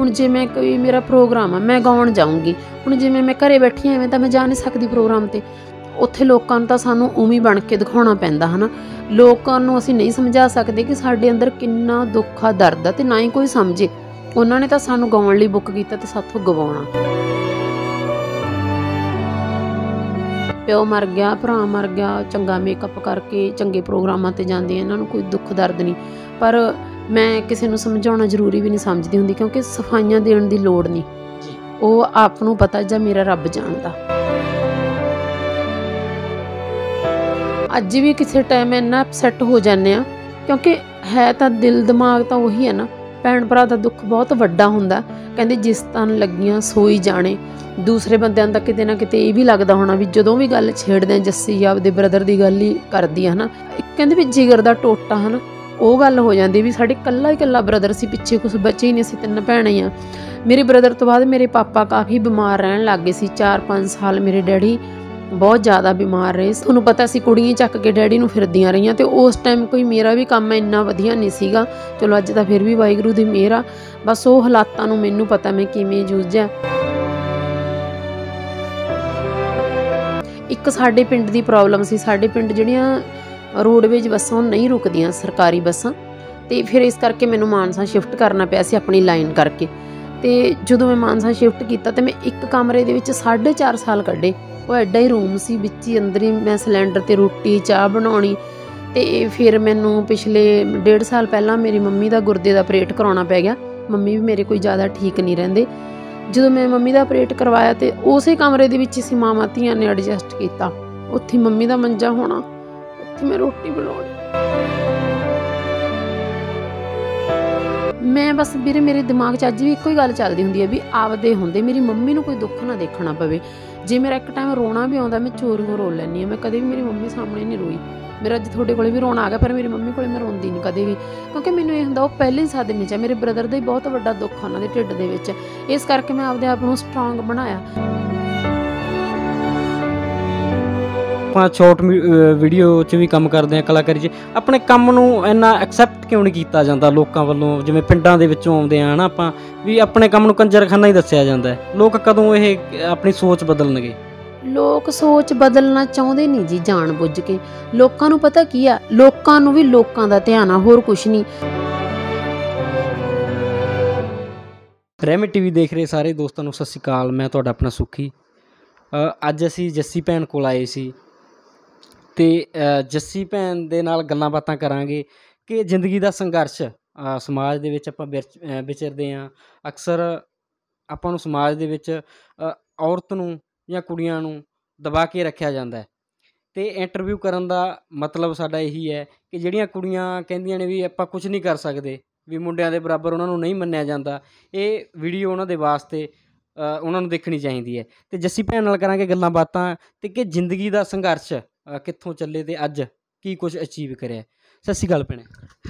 ਹੁਣ ਜਿਵੇਂ ਕੋਈ ਮੇਰਾ ਪ੍ਰੋਗਰਾਮ ਆ ਮੈਂ ਗਾਉਣ ਜਾਊਂਗੀ ਹੁਣ ਜਿਵੇਂ ਮੈਂ ਘਰੇ ਬੈਠੀ ਐਵੇਂ ਤਾਂ ਮੈਂ ਜਾ ਨਹੀਂ ਸਕਦੀ ਪ੍ਰੋਗਰਾਮ ਤੇ ਉੱਥੇ ਲੋਕਾਂ ਨੂੰ ਤਾਂ ਸਾਨੂੰ ਉਵੇਂ ਬਣ ਕੇ ਦਿਖਾਉਣਾ ਪੈਂਦਾ ਹਨਾ ਲੋਕਾਂ ਨੂੰ ਅਸੀਂ ਨਹੀਂ ਸਮਝਾ ਸਕਦੇ ਕਿ ਸਾਡੇ ਅੰਦਰ ਕਿੰਨਾ ਦੁੱਖ ਆ ਦਰਦ ਆ ਤੇ ਨਾ ਹੀ ਕੋਈ ਸਮਝੇ ਉਹਨਾਂ ਨੇ ਤਾਂ ਸਾਨੂੰ ਗਾਉਣ ਲਈ ਬੁੱਕ ਕੀਤਾ ਤੇ ਸਾਥੋਂ ਗਵਾਉਣਾ ਪਿਓ ਮਰ ਗਿਆ ਭਰਾ ਮਰ ਗਿਆ ਚੰਗਾ ਮੇਕਅਪ ਕਰਕੇ ਚੰਗੇ ਪ੍ਰੋਗਰਾਮਾਂ ਤੇ ਜਾਂਦੇ ਇਹਨਾਂ ਨੂੰ ਕੋਈ ਦੁੱਖ ਦਰਦ ਨਹੀਂ ਪਰ ਮੈਂ ਕਿਸੇ ਨੂੰ ਸਮਝਾਉਣਾ ਜ਼ਰੂਰੀ ਵੀ ਨਹੀਂ ਸਮਝਦੀ ਹੁੰਦੀ ਕਿਉਂਕਿ ਸਫਾਈਆਂ ਦੇਣ ਦੀ ਲੋੜ ਨਹੀਂ ਉਹ ਆਪ ਨੂੰ ਪਤਾ ਜਾਂ ਮੇਰਾ ਰੱਬ ਜਾਣਦਾ ਅੱਜ ਵੀ ਕਿਸੇ ਟਾਈਮ ਇੰਨਾ ਅਪਸੈਟ ਹੋ ਜਾਂਦੇ ਆ ਕਿਉਂਕਿ ਹੈ ਤਾਂ ਦਿਲ ਦਿਮਾਗ ਤਾਂ ਉਹੀ ਹੈ ਨਾ ਭੈਣ ਭਰਾ ਦਾ ਦੁੱਖ ਬਹੁਤ ਵੱਡਾ ਹੁੰਦਾ ਕਹਿੰਦੇ ਜਿਸ ਤਨ ਲੱਗੀਆਂ ਸੋਈ ਜਾਣੇ ਦੂਸਰੇ ਬੰਦਿਆਂ ਦਾ ਕਿਤੇ ਨਾ ਕਿਤੇ ਇਹ ਵੀ ਲੱਗਦਾ ਹੋਣਾ ਵੀ ਜਦੋਂ ਵੀ ਗੱਲ ਛੇੜਦੇ ਆ ਜੱਸੀ ਆਪਦੇ ਬ੍ਰਦਰ ਦੀ ਗੱਲ ਹੀ ਕਰਦੀ ਆ ਹਨਾ ਕਹਿੰਦੇ ਵੀ ਜਿਗਰ ਦਾ ਟੋਟਾ ਹਨਾ ਉਹ ਗੱਲ ਹੋ ਜਾਂਦੀ ਵੀ ਸਾਡੇ ਕੱਲਾ ਹੀ ਕੱਲਾ ਬ੍ਰਦਰ ਸੀ ਪਿੱਛੇ ਕੁਝ ਬੱਚੇ ਹੀ ਨਹੀਂ ਸੀ ਤਿੰਨ ਭੈਣਾਂ ਹੀ ਆ ਮੇਰੇ ਬ੍ਰਦਰ ਤੋਂ ਬਾਅਦ ਮੇਰੇ ਪਾਪਾ ਕਾਫੀ ਬਿਮਾਰ ਰਹਿਣ ਲੱਗ ਗਏ ਸੀ 4-5 ਸਾਲ ਮੇਰੇ ਡੈਡੀ ਬਹੁਤ ਜ਼ਿਆਦਾ ਬਿਮਾਰ ਰਹੇ ਤੁਹਾਨੂੰ ਪਤਾ ਸੀ ਕੁੜੀਆਂ ਚੱਕ ਕੇ ਡੈਡੀ ਨੂੰ ਫਿਰਦੀਆਂ ਰਹੀਆਂ ਤੇ ਉਸ ਟਾਈਮ ਕੋਈ ਮੇਰਾ ਵੀ ਕੰਮ ਇੰਨਾ ਵਧੀਆ ਨਹੀਂ ਸੀਗਾ ਚਲੋ ਅੱਜ ਤਾਂ ਫਿਰ ਵੀ ਵਾਹਿਗੁਰੂ ਦੀ ਮਿਹਰ ਆ ਬਸ ਉਹ ਹਾਲਾਤਾਂ ਨੂੰ ਮੈਨੂੰ ਪਤਾ ਮੈਂ ਕਿਵੇਂ ਜੂਝਿਆ ਇੱਕ ਸਾਡੇ ਪਿੰਡ ਦੀ ਪ੍ਰੋਬਲਮ ਸੀ ਸਾਡੇ ਪਿੰਡ ਜਿਹੜੀਆਂ ਰੋਡਵੇਜ ਬੱਸਾਂ ਨਹੀਂ ਰੁਕਦੀਆਂ ਸਰਕਾਰੀ ਬੱਸਾਂ ਤੇ ਫਿਰ ਇਸ ਕਰਕੇ ਮੈਨੂੰ ਮਾਨਸਾ ਸ਼ਿਫਟ ਕਰਨਾ ਪਿਆ ਸੀ ਆਪਣੀ ਲਾਈਨ ਕਰਕੇ ਤੇ ਜਦੋਂ ਮੈਂ ਮਾਨਸਾ ਸ਼ਿਫਟ ਕੀਤਾ ਤੇ ਮੈਂ ਇੱਕ ਕਮਰੇ ਦੇ ਵਿੱਚ 4.5 ਸਾਲ ਕੱਢੇ ਉਹ ਐਡਾ ਹੀ ਰੂਮ ਸੀ ਵਿੱਚ ਹੀ ਅੰਦਰ ਹੀ ਮੈਂ ਸਿਲੰਡਰ ਤੇ ਰੋਟੀ ਚਾਹ ਬਣਾਉਣੀ ਤੇ ਫਿਰ ਮੈਨੂੰ ਪਿਛਲੇ 1.5 ਸਾਲ ਪਹਿਲਾਂ ਮੇਰੀ ਮੰਮੀ ਦਾ ਗੁਰਦੇ ਦਾ ਆਪਰੇਟ ਕਰਾਉਣਾ ਪੈ ਗਿਆ ਮੰਮੀ ਵੀ ਮੇਰੇ ਕੋਈ ਜ਼ਿਆਦਾ ਠੀਕ ਨਹੀਂ ਰਹਿੰਦੇ ਜਦੋਂ ਮੈਂ ਮੰਮੀ ਦਾ ਆਪਰੇਟ ਕਰਵਾਇਆ ਤੇ ਉਸੇ ਕਮਰੇ ਦੇ ਵਿੱਚ ਸੀ ਮਾਮਾ ਧੀਆਂ ਨੇ ਐਡਜਸਟ ਕੀਤਾ ਉੱਥੇ ਮੰਮੀ ਦਾ ਮੰਜਾ ਹੋਣਾ ਮੈਂ ਰੋਟੀ ਬਣਾਉਣੀ ਮੈਂ ਬਸ ਵੀਰੇ ਮੇਰੇ ਦਿਮਾਗ 'ਚ ਅੱਜ ਵੀ ਇੱਕੋ ਹੀ ਗੱਲ ਚੱਲਦੀ ਹੁੰਦੀ ਹੈ ਵੀ ਆਪਦੇ ਹੁੰਦੇ ਮੇਰੀ ਮੰਮੀ ਨੂੰ ਕੋਈ ਦੁੱਖ ਨਾ ਦੇਖਣਾ ਪਵੇ ਜੇ ਮੇਰਾ ਇੱਕ ਟਾਈਮ ਰੋਣਾ ਵੀ ਆਉਂਦਾ ਮੈਂ ਨੂੰ ਰੋ ਲੈਂਦੀ ਹਾਂ ਮੈਂ ਕਦੇ ਵੀ ਮੇਰੀ ਮੰਮੀ ਸਾਹਮਣੇ ਨਹੀਂ ਰੋਈ ਮੇਰਾ ਅੱਜ ਤੁਹਾਡੇ ਕੋਲੇ ਵੀ ਰੋਣਾ ਆ ਗਿਆ ਪਰ ਮੇਰੀ ਮੰਮੀ ਕੋਲੇ ਮੈਂ ਰੋਂਦੀ ਨਹੀਂ ਕਦੇ ਵੀ ਕਿਉਂਕਿ ਮੈਨੂੰ ਇਹ ਹੁੰਦਾ ਉਹ ਪਹਿਲੇ ਹੀ ਵਿੱਚ ਹੈ ਮੇਰੇ ਬ੍ਰਦਰ ਦਾ ਹੀ ਬਹੁਤ ਵੱਡਾ ਦੁੱਖ ਉਹਨਾਂ ਦੇ ਢਿੱਡ ਦੇ ਵਿੱਚ ਇਸ ਕਰਕੇ ਮੈਂ ਆਪਦੇ ਆਪ ਨੂੰ ਸਟਰੋਂਗ ਬਣਾਇਆ ਆਪਾਂ ਸ਼ਾਰਟ ਵੀਡੀਓ 'ਚ ਵੀ ਕੰਮ ਕਰਦੇ ਆ ਕਲਾਕਾਰੀ 'ਚ ਆਪਣੇ ਕੰਮ ਨੂੰ ਇੰਨਾ ਐਕਸੈਪਟ ਕਿਉਂ ਨਹੀਂ ਕੀਤਾ ਜਾਂਦਾ ਲੋਕਾਂ ਵੱਲੋਂ ਜਿਵੇਂ ਪਿੰਡਾਂ ਦੇ ਵਿੱਚੋਂ ਆਉਂਦੇ ਆ ਹਨਾ ਆਪਾਂ ਵੀ ਆਪਣੇ ਕੰਮ ਨੂੰ ਕੰਜਰਖਾਨਾ ਹੀ ਦੱਸਿਆ ਜਾਂਦਾ ਲੋਕ ਕਦੋਂ ਇਹ ਆਪਣੀ ਸੋਚ ਬਦਲਣਗੇ ਲੋਕ ਸੋਚ ਬਦਲਣਾ ਚਾਹੁੰਦੇ ਨਹੀਂ ਜੀ ਜਾਣ ਬੁੱਝ ਕੇ ਲੋਕਾਂ ਨੂੰ ਪਤਾ ਕੀ ਆ ਲੋਕਾਂ ਨੂੰ ਵੀ ਲੋਕਾਂ ਦਾ ਧਿਆਨ ਆ ਹੋਰ ਕੁਝ ਨਹੀਂ ਰੈਮੀ ਟੀਵੀ ਦੇਖ ਰਹੇ ਸਾਰੇ ਦੋਸਤਾਂ ਨੂੰ ਸਤਿ ਸ਼੍ਰੀ ਅਕਾਲ ਮੈਂ ਤੁਹਾਡਾ ਆਪਣਾ ਸੁਖੀ ਅੱਜ ਅਸੀਂ ਜੱਸੀ ਭੈਣ ਕੋਲ ਆਏ ਸੀ ਤੇ ਜੱਸੀ ਭੈਣ ਦੇ ਨਾਲ ਗੱਲਾਂ ਬਾਤਾਂ ਕਰਾਂਗੇ ਕਿ ਜ਼ਿੰਦਗੀ ਦਾ ਸੰਘਰਸ਼ ਸਮਾਜ ਦੇ ਵਿੱਚ ਆਪਾਂ ਵਿਚਰਦੇ ਆਂ ਅਕਸਰ ਆਪਾਂ ਨੂੰ ਸਮਾਜ ਦੇ ਵਿੱਚ ਔਰਤ ਨੂੰ ਜਾਂ ਕੁੜੀਆਂ ਨੂੰ ਦਬਾ ਕੇ ਰੱਖਿਆ ਜਾਂਦਾ ਤੇ ਇੰਟਰਵਿਊ ਕਰਨ ਦਾ ਮਤਲਬ ਸਾਡਾ ਇਹੀ ਹੈ ਕਿ ਜਿਹੜੀਆਂ ਕੁੜੀਆਂ ਕਹਿੰਦੀਆਂ ਨੇ ਵੀ ਆਪਾਂ ਕੁਝ ਨਹੀਂ ਕਰ ਸਕਦੇ ਵੀ ਮੁੰਡਿਆਂ ਦੇ ਬਰਾਬਰ ਉਹਨਾਂ ਨੂੰ ਨਹੀਂ ਮੰਨਿਆ ਜਾਂਦਾ ਇਹ ਵੀਡੀਓ ਉਹਨਾਂ ਦੇ ਵਾਸਤੇ ਉਹਨਾਂ ਨੂੰ ਦੇਖਣੀ ਚਾਹੀਦੀ ਹੈ ਤੇ ਜੱਸੀ ਭੈਣ ਨਾਲ ਕਰਾਂਗੇ ਗੱਲਾਂ ਬਾਤਾਂ ਤੇ ਕਿ ਜ਼ਿੰਦਗੀ ਦਾ ਸੰਘਰਸ਼ ਕਿੱਥੋਂ ਚੱਲੇ ਤੇ ਅੱਜ ਕੀ ਕੁਝ ਅਚੀਵ ਕਰਿਆ ਸਤਿ ਸ਼੍ਰੀ ਅਕਾਲ ਭੈਣੇ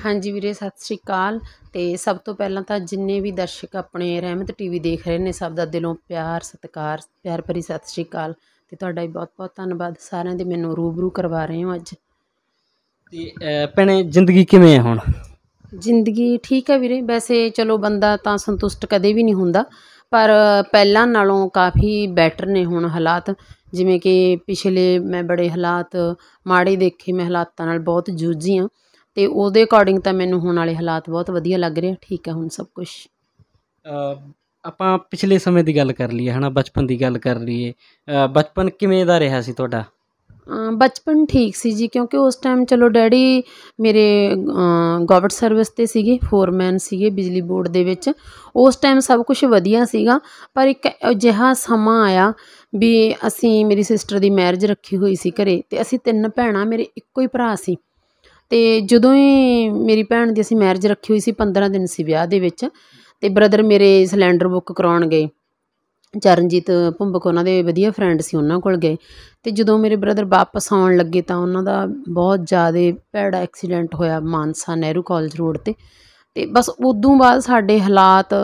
ਹਾਂਜੀ ਵੀਰੇ ਸਤਿ ਸ਼੍ਰੀ ਅਕਾਲ ਤੇ ਸਭ ਤੋਂ ਪਹਿਲਾਂ ਤਾਂ ਜਿੰਨੇ ਵੀ ਦਰਸ਼ਕ ਆਪਣੇ ਰਹਿਮਤ ਟੀਵੀ ਦੇਖ ਰਹੇ ਨੇ ਸਭ ਦਾ ਦਿਲੋਂ ਪਿਆਰ ਸਤਿਕਾਰ ਪਿਆਰ ਭਰੀ ਸਤਿ ਸ਼੍ਰੀ ਅਕਾਲ ਤੇ ਤੁਹਾਡਾ ਵੀ ਬਹੁਤ-ਬਹੁਤ ਧੰਨਵਾਦ ਸਾਰਿਆਂ ਦੇ ਮੈਨੂੰ ਰੂਬਰੂ ਕਰਵਾ ਰਹੇ ਹੋ ਅੱਜ ਤੇ ਅਹ, ਜ਼ਿੰਦਗੀ ਕਿਵੇਂ ਹੈ ਹੁਣ ਜ਼ਿੰਦਗੀ ਠੀਕ ਹੈ ਵੀਰੇ ਵੈਸੇ ਚਲੋ ਬੰਦਾ ਤਾਂ ਸੰਤੁਸ਼ਟ ਕਦੇ ਵੀ ਨਹੀਂ ਹੁੰਦਾ ਪਰ ਪਹਿਲਾਂ ਨਾਲੋਂ ਕਾਫੀ ਬੈਟਰ ਨੇ ਹੁਣ ਹਾਲਾਤ ਜਿਵੇਂ ਕਿ ਪਿਛਲੇ ਮੈਂ ਬੜੇ ਹਾਲਾਤ ਮਾੜੇ ਦੇਖੇ ਮੈਂ ਹਾਲਾਤਾਂ ਨਾਲ ਬਹੁਤ ਜੂਝੀ ਹਾਂ ਤੇ ਉਹਦੇ ਅਕੋਰਡਿੰਗ ਤਾਂ ਮੈਨੂੰ ਹੁਣ ਵਾਲੇ ਹਾਲਾਤ ਬਹੁਤ ਵਧੀਆ ਲੱਗ ਰਹੇ ਠੀਕ ਆ ਹੁਣ ਸਭ ਕੁਝ ਆਪਾਂ ਪਿਛਲੇ ਸਮੇਂ ਦੀ ਗੱਲ ਕਰ ਲਈਏ ਹਨਾ ਬਚਪਨ ਦੀ ਗੱਲ ਕਰ ਲਈਏ ਬਚਪਨ ਕਿਵੇਂ ਦਾ ਰਿਹਾ ਸੀ ਤੁਹਾਡਾ ਬਚਪਨ ਠੀਕ ਸੀ ਜੀ ਕਿਉਂਕਿ ਉਸ ਟਾਈਮ ਚਲੋ ਡੈਡੀ ਮੇਰੇ ਗਵਰਨਮੈਂਟ ਸਰਵਿਸ 'ਤੇ ਸੀਗੇ ਫੋਰਮੈਨ ਸੀਗੇ ਬਿਜਲੀ ਬੋਰਡ ਦੇ ਵਿੱਚ ਉਸ ਟਾਈਮ ਸਭ ਕੁਝ ਵਧੀਆ ਸੀਗਾ ਪਰ ਇੱਕ ਅਜਿਹਾ ਸਮਾਂ ਆਇਆ ਵੀ ਅਸੀਂ ਮੇਰੀ ਸਿਸਟਰ ਦੀ ਮੈਰਿਜ ਰੱਖੀ ਹੋਈ ਸੀ ਘਰੇ ਤੇ ਅਸੀਂ ਤਿੰਨ ਭੈਣਾਂ ਮੇਰੇ ਇੱਕੋ ਹੀ ਭਰਾ ਸੀ ਤੇ ਜਦੋਂ ਹੀ ਮੇਰੀ ਭੈਣ ਦੀ ਅਸੀਂ ਮੈਰਿਜ ਰੱਖੀ ਹੋਈ ਸੀ 15 ਦਿਨ ਸੀ ਵਿਆਹ ਦੇ ਵਿੱਚ ਤੇ ਬ੍ਰਦਰ ਮੇਰੇ ਸਿਲੰਡਰ ਬੁੱਕ ਕਰਾਉਣ ਗਏ ਚਰਨਜੀਤ ਭੁੰਬਕ ਉਹਨਾਂ ਦੇ ਵਧੀਆ ਫਰੈਂਡ ਸੀ ਉਹਨਾਂ ਕੋਲ ਗਏ ਤੇ ਜਦੋਂ ਮੇਰੇ ਬ੍ਰਦਰ ਵਾਪਸ ਆਉਣ ਲੱਗੇ ਤਾਂ ਉਹਨਾਂ ਦਾ ਬਹੁਤ ਜ਼ਿਆਦਾ ਭੈੜਾ ਐਕਸੀਡੈਂਟ ਹੋਇਆ ਮਾਨਸਾ ਨਹਿਰੂ ਕਾਲਜ ਰੋਡ 'ਤੇ ਤੇ ਬਸ ਉਦੋਂ ਬਾਅਦ ਸਾਡੇ ਹਾਲਾਤ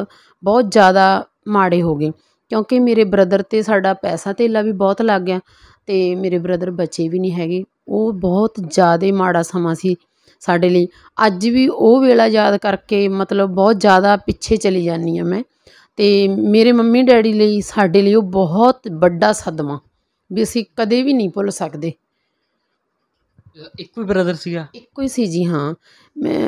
ਬਹੁਤ ਜ਼ਿਆਦਾ ਮਾੜੇ ਹੋ ਗਏ ਕਿਉਂਕਿ ਮੇਰੇ ਬ੍ਰਦਰ 'ਤੇ ਸਾਡਾ ਪੈਸਾ ਧੇਲਾ ਵੀ ਬਹੁਤ ਲੱਗ ਗਿਆ ਤੇ ਮੇਰੇ ਬ੍ਰਦਰ ਬੱਚੇ ਵੀ ਨਹੀਂ ਹੈਗੇ ਉਹ ਬਹੁਤ ਜ਼ਿਆਦਾ ਮਾੜਾ ਸਮਾਂ ਸੀ ਸਾਡੇ ਲਈ ਅੱਜ ਵੀ ਉਹ ਵੇਲਾ ਯਾਦ ਕਰਕੇ ਮਤਲਬ ਬਹੁਤ ਜ਼ਿਆਦਾ ਪਿੱਛੇ ਚਲੀ ਜਾਂਦੀ ਆ ਮੈਂ ਤੇ ਮੇਰੇ ਮੰਮੀ ਡੈਡੀ ਲਈ ਸਾਡੇ ਲਈ ਉਹ ਬਹੁਤ ਵੱਡਾ ਸਦਮਾ ਵੀ ਅਸੀਂ ਕਦੇ ਵੀ ਨਹੀਂ ਭੁੱਲ ਸਕਦੇ ਇੱਕੋ ਹੀ ਬ੍ਰਦਰ ਸੀਗਾ ਇੱਕੋ ਹੀ ਸੀ ਜੀ ਹਾਂ ਮੈਂ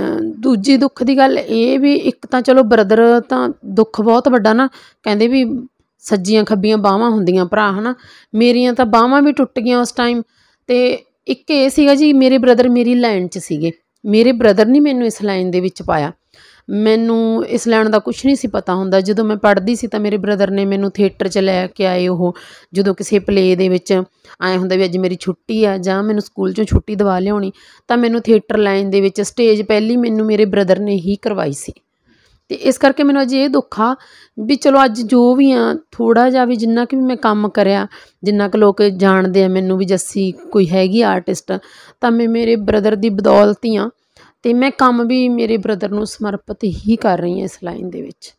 ਦੂਜੀ ਦੁੱਖ ਦੀ ਗੱਲ ਇਹ ਵੀ ਇੱਕ ਤਾਂ ਚਲੋ ਬ੍ਰਦਰ ਤਾਂ ਦੁੱਖ ਬਹੁਤ ਵੱਡਾ ਨਾ ਕਹਿੰਦੇ ਵੀ ਸੱਜੀਆਂ ਖੱਬੀਆਂ ਬਾਹਾਂ ਹੁੰਦੀਆਂ ਭਰਾ ਹਨਾ ਮੇਰੀਆਂ ਤਾਂ ਬਾਹਾਂ ਵੀ ਟੁੱਟ ਗਈਆਂ ਉਸ ਟਾਈਮ ਤੇ ਇੱਕ ਇਹ ਸੀਗਾ ਜੀ ਮੇਰੇ ਬ੍ਰਦਰ ਮੇਰੀ ਲਾਈਨ 'ਚ ਸੀਗੇ ਮੇਰੇ ਬ੍ਰਦਰ ਨੇ ਮੈਨੂੰ ਇਸ ਲਾਈਨ ਦੇ ਵਿੱਚ ਪਾਇਆ ਮੈਨੂੰ ਇਸ ਲੈਣ ਦਾ ਕੁਝ ਨਹੀਂ ਸੀ ਪਤਾ ਹੁੰਦਾ ਜਦੋਂ ਮੈਂ ਪੜ੍ਹਦੀ ਸੀ ਤਾਂ ਮੇਰੇ ਬ੍ਰਦਰ ਨੇ ਮੈਨੂੰ ਥੀਏਟਰ 'ਚ ਲੈ ਕੇ ਆਏ ਉਹ ਜਦੋਂ ਕਿਸੇ ਪਲੇ ਦੇ ਵਿੱਚ ਆਏ ਹੁੰਦਾ ਵੀ ਅੱਜ ਮੇਰੀ ਛੁੱਟੀ ਆ ਜਾਂ ਮੈਨੂੰ ਸਕੂਲ 'ਚੋਂ ਛੁੱਟੀ ਦਿਵਾ ਲਿਆਉਣੀ ਤਾਂ ਮੈਨੂੰ ਥੀਏਟਰ ਲਾਈਨ ਦੇ ਵਿੱਚ ਸਟੇਜ ਪਹਿਲੀ ਮੈਨੂੰ ਮੇਰੇ ਬ੍ਰਦਰ ਨੇ ਹੀ ਕਰਵਾਈ ਸੀ ਤੇ ਇਸ ਕਰਕੇ ਮੈਨੂੰ ਅੱਜ ਇਹ ਦੁੱਖ ਆ ਵੀ ਚਲੋ ਅੱਜ ਜੋ ਵੀ ਆ ਥੋੜਾ ਜਿਹਾ ਵੀ ਜਿੰਨਾ ਕਿ ਮੈਂ ਕੰਮ ਕਰਿਆ ਜਿੰਨਾ ਕਿ ਲੋਕ ਜਾਣਦੇ ਆ ਮੈਨੂੰ ਵੀ ਜੱਸੀ ਕੋਈ ਹੈਗੀ ਆਰਟਿਸਟ ਤਾਂ ਮੈਂ ਮੇਰੇ ਬ੍ਰਦਰ ਦੀ ਬਦੌਲਤ ਹੀ ਆ ਤੇ ਮੈਂ ਕੰਮ ਵੀ ਮੇਰੇ ਬ੍ਰਦਰ ਨੂੰ ਸਮਰਪਿਤ ਹੀ ਕਰ ਰਹੀ ਹਾਂ ਇਸ ਲਾਈਨ ਦੇ ਵਿੱਚ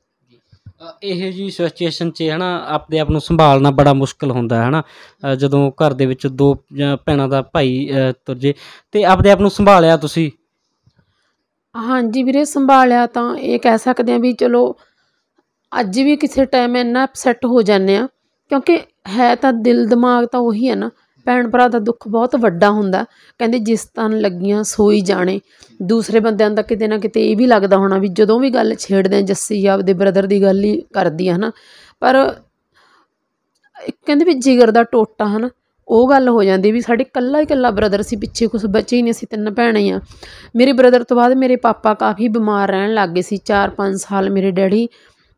ਇਹ ਜੀ ਸਿਚੁਏਸ਼ਨ 'ਚ ਹਨਾ ਆਪਦੇ ਆਪ ਨੂੰ ਸੰਭਾਲਣਾ ਬੜਾ ਮੁਸ਼ਕਲ ਹੁੰਦਾ ਹੈ ਹਨਾ ਜਦੋਂ ਘਰ ਦੇ ਵਿੱਚ ਦੋ ਭੈਣਾਂ ਦਾ ਭਾਈ ਤੁਰ ਜੇ ਤੇ ਆਪਦੇ ਆਪ ਨੂੰ ਸੰਭਾਲਿਆ ਤੁਸੀਂ ਹਾਂਜੀ ਵੀਰੇ ਸੰਭਾਲਿਆ ਤਾਂ ਇਹ ਕਹਿ ਸਕਦੇ ਆ ਵੀ ਚਲੋ ਅੱਜ ਵੀ ਕਿਸੇ ਟਾਈਮ ਇੰਨਾ ਅਪਸੈਟ ਹੋ ਜਾਂਦੇ ਆ ਕਿਉਂਕਿ ਹੈ ਤਾਂ ਦਿਲ ਦਿਮਾਗ ਤਾਂ ਉਹੀ ਹੈ ਨਾ ਭੈਣ ਭਰਾ ਦਾ ਦੁੱਖ ਬਹੁਤ ਵੱਡਾ ਹੁੰਦਾ ਕਹਿੰਦੇ ਜਿਸ ਤਨ ਲੱਗੀਆਂ ਸੋਈ ਜਾਣੇ ਦੂਸਰੇ ਬੰਦਿਆਂ ਦਾ ਕਿਤੇ ਨਾ ਕਿਤੇ ਇਹ ਵੀ ਲੱਗਦਾ ਹੋਣਾ ਵੀ ਜਦੋਂ ਵੀ ਗੱਲ ਛੇੜਦੇ ਜੱਸੀ ਆਪਦੇ ਬ੍ਰਦਰ ਦੀ ਗੱਲ ਹੀ ਕਰਦੀ ਆ ਹਨਾ ਪਰ ਕਹਿੰਦੇ ਵੀ ਜਿਗਰ ਦਾ ਟੋਟਾ ਹਨਾ ਉਹ ਗੱਲ ਹੋ ਜਾਂਦੀ ਵੀ ਸਾਡੇ ਕੱਲਾ ਹੀ ਕੱਲਾ ਬ੍ਰਦਰ ਸੀ ਪਿੱਛੇ ਕੁਝ ਬੱਚੇ ਹੀ ਨਹੀਂ ਅਸੀਂ ਤਿੰਨ ਭੈਣਾਂ ਹੀ ਆ ਮੇਰੇ ਬ੍ਰਦਰ ਤੋਂ ਬਾਅਦ ਮੇਰੇ ਪਾਪਾ ਕਾਫੀ ਬਿਮਾਰ ਰਹਿਣ ਲੱਗ ਗਏ ਸੀ 4-5 ਸਾਲ ਮੇਰੇ ਡੈਡੀ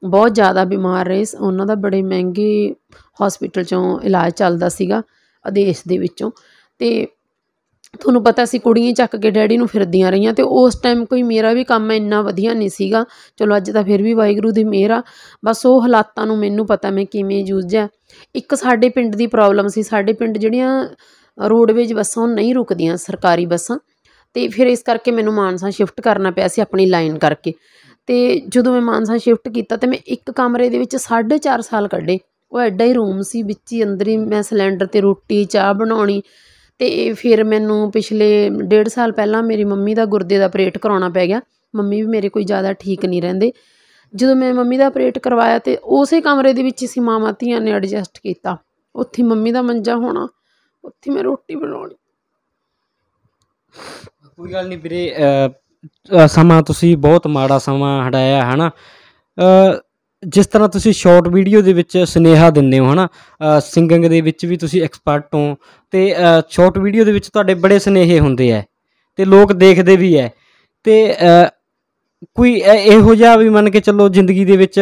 ਬਹੁਤ ਜ਼ਿਆਦਾ ਬਿਮਾਰ ਰਹੇ ਉਹਨਾਂ ਦਾ ਬੜੇ ਮਹਿੰਗੇ ਹਸਪੀਟਲ ਚੋਂ ਇਲਾਜ ਚੱਲਦਾ ਸੀਗਾ ਆਦੇਸ਼ ਦੇ ਵਿੱਚੋਂ ਤੇ ਤੁਹਾਨੂੰ ਪਤਾ ਸੀ ਕੁੜੀਆਂ ਚੱਕ ਕੇ ਡੈਡੀ ਨੂੰ ਫਿਰਦੀਆਂ ਰਹੀਆਂ ਤੇ ਉਸ ਟਾਈਮ ਕੋਈ ਮੇਰਾ ਵੀ ਕੰਮ ਇੰਨਾ ਵਧੀਆ ਨਹੀਂ ਸੀਗਾ ਚਲੋ ਅੱਜ ਤਾਂ ਫਿਰ ਵੀ ਵਾਹਿਗੁਰੂ ਦੀ ਮਿਹਰ ਆ ਬਸ ਉਹ ਹਾਲਾਤਾਂ ਨੂੰ ਮੈਨੂੰ ਪਤਾ ਮੈਂ ਕਿਵੇਂ ਜੂਝਿਆ ਇੱਕ ਸਾਡੇ ਪਿੰਡ ਦੀ ਪ੍ਰੋਬਲਮ ਸੀ ਸਾਡੇ ਪਿੰਡ ਜਿਹੜੀਆਂ ਰੋਡਵੇਜ ਬੱਸਾਂ ਨਹੀਂ ਰੁਕਦੀਆਂ ਸਰਕਾਰੀ ਬੱਸਾਂ ਤੇ ਫਿਰ ਇਸ ਕਰਕੇ ਮੈਨੂੰ ਮਾਨਸਾ ਸ਼ਿਫਟ ਕਰਨਾ ਪਿਆ ਸੀ ਆਪਣੀ ਲਾਈਨ ਕਰਕੇ ਤੇ ਜਦੋਂ ਮੈਂ ਮਾਨਸਾ ਸ਼ਿਫਟ ਕੀਤਾ ਤੇ ਮੈਂ ਇੱਕ ਕਮਰੇ ਦੇ ਵਿੱਚ 4.5 ਸਾਲ ਕੱਢੇ ਉਹ ਐਡਾ ਹੀ ਰੂਮ ਸੀ ਵਿੱਚ ਹੀ ਅੰਦਰ ਹੀ ਮੈਂ ਸਿਲੰਡਰ 'ਤੇ ਰੋਟੀ ਚਾਹ ਬਣਾਉਣੀ ਤੇ ਫਿਰ ਮੈਨੂੰ ਪਿਛਲੇ ਡੇਢ ਸਾਲ ਪਹਿਲਾਂ ਮੇਰੀ ਮੰਮੀ ਦਾ ਗੁਰਦੇ ਦਾ ਅਪਰੇਟ ਕਰਾਉਣਾ ਪੈ ਗਿਆ ਮੰਮੀ ਵੀ ਮੇਰੇ ਕੋਈ ਜ਼ਿਆਦਾ ਠੀਕ ਨਹੀਂ ਰਹਿੰਦੇ ਜਦੋਂ ਮੈਂ ਮੰਮੀ ਦਾ ਅਪਰੇਟ ਕਰਵਾਇਆ ਤੇ ਉਸੇ ਕਮਰੇ ਦੇ ਵਿੱਚ ਅਸੀਂ ਮਾਮਾ ਧੀਆਂ ਨੇ ਐਡਜਸਟ ਕੀਤਾ ਉੱਥੇ ਮੰਮੀ ਦਾ ਮੰਜਾ ਹੋਣਾ ਉੱਥੇ ਮੈਂ ਰੋਟੀ ਬਣਾਉਣੀ ਕੋਈ ਗੱਲ ਨਹੀਂ ਵੀਰੇ ਸਮਾਂ ਤੁਸੀਂ ਬਹੁਤ ਮਾੜਾ ਸਮਾਂ ਹਟਾਇਆ ਹਨਾ ਜਿਸ ਤਰ੍ਹਾਂ ਤੁਸੀਂ ਸ਼ਾਰਟ ਵੀਡੀਓ ਦੇ ਵਿੱਚ ਸੁਨੇਹਾ ਦਿੰਦੇ ਹੋ ਹਨਾ ਸਿੰਗਿੰਗ ਦੇ ਵਿੱਚ ਵੀ ਤੁਸੀਂ ਐਕਸਪਰਟ ਹੋ ਤੇ ਸ਼ਾਰਟ ਵੀਡੀਓ ਦੇ ਵਿੱਚ ਤੁਹਾਡੇ ਬੜੇ ਸੁਨੇਹੇ ਹੁੰਦੇ ਆ ਤੇ ਲੋਕ ਦੇਖਦੇ ਵੀ ਐ ਤੇ ਕੋਈ ਇਹੋ ਜਿਹਾ ਵੀ ਮੰਨ ਕੇ ਚੱਲੋ ਜ਼ਿੰਦਗੀ ਦੇ ਵਿੱਚ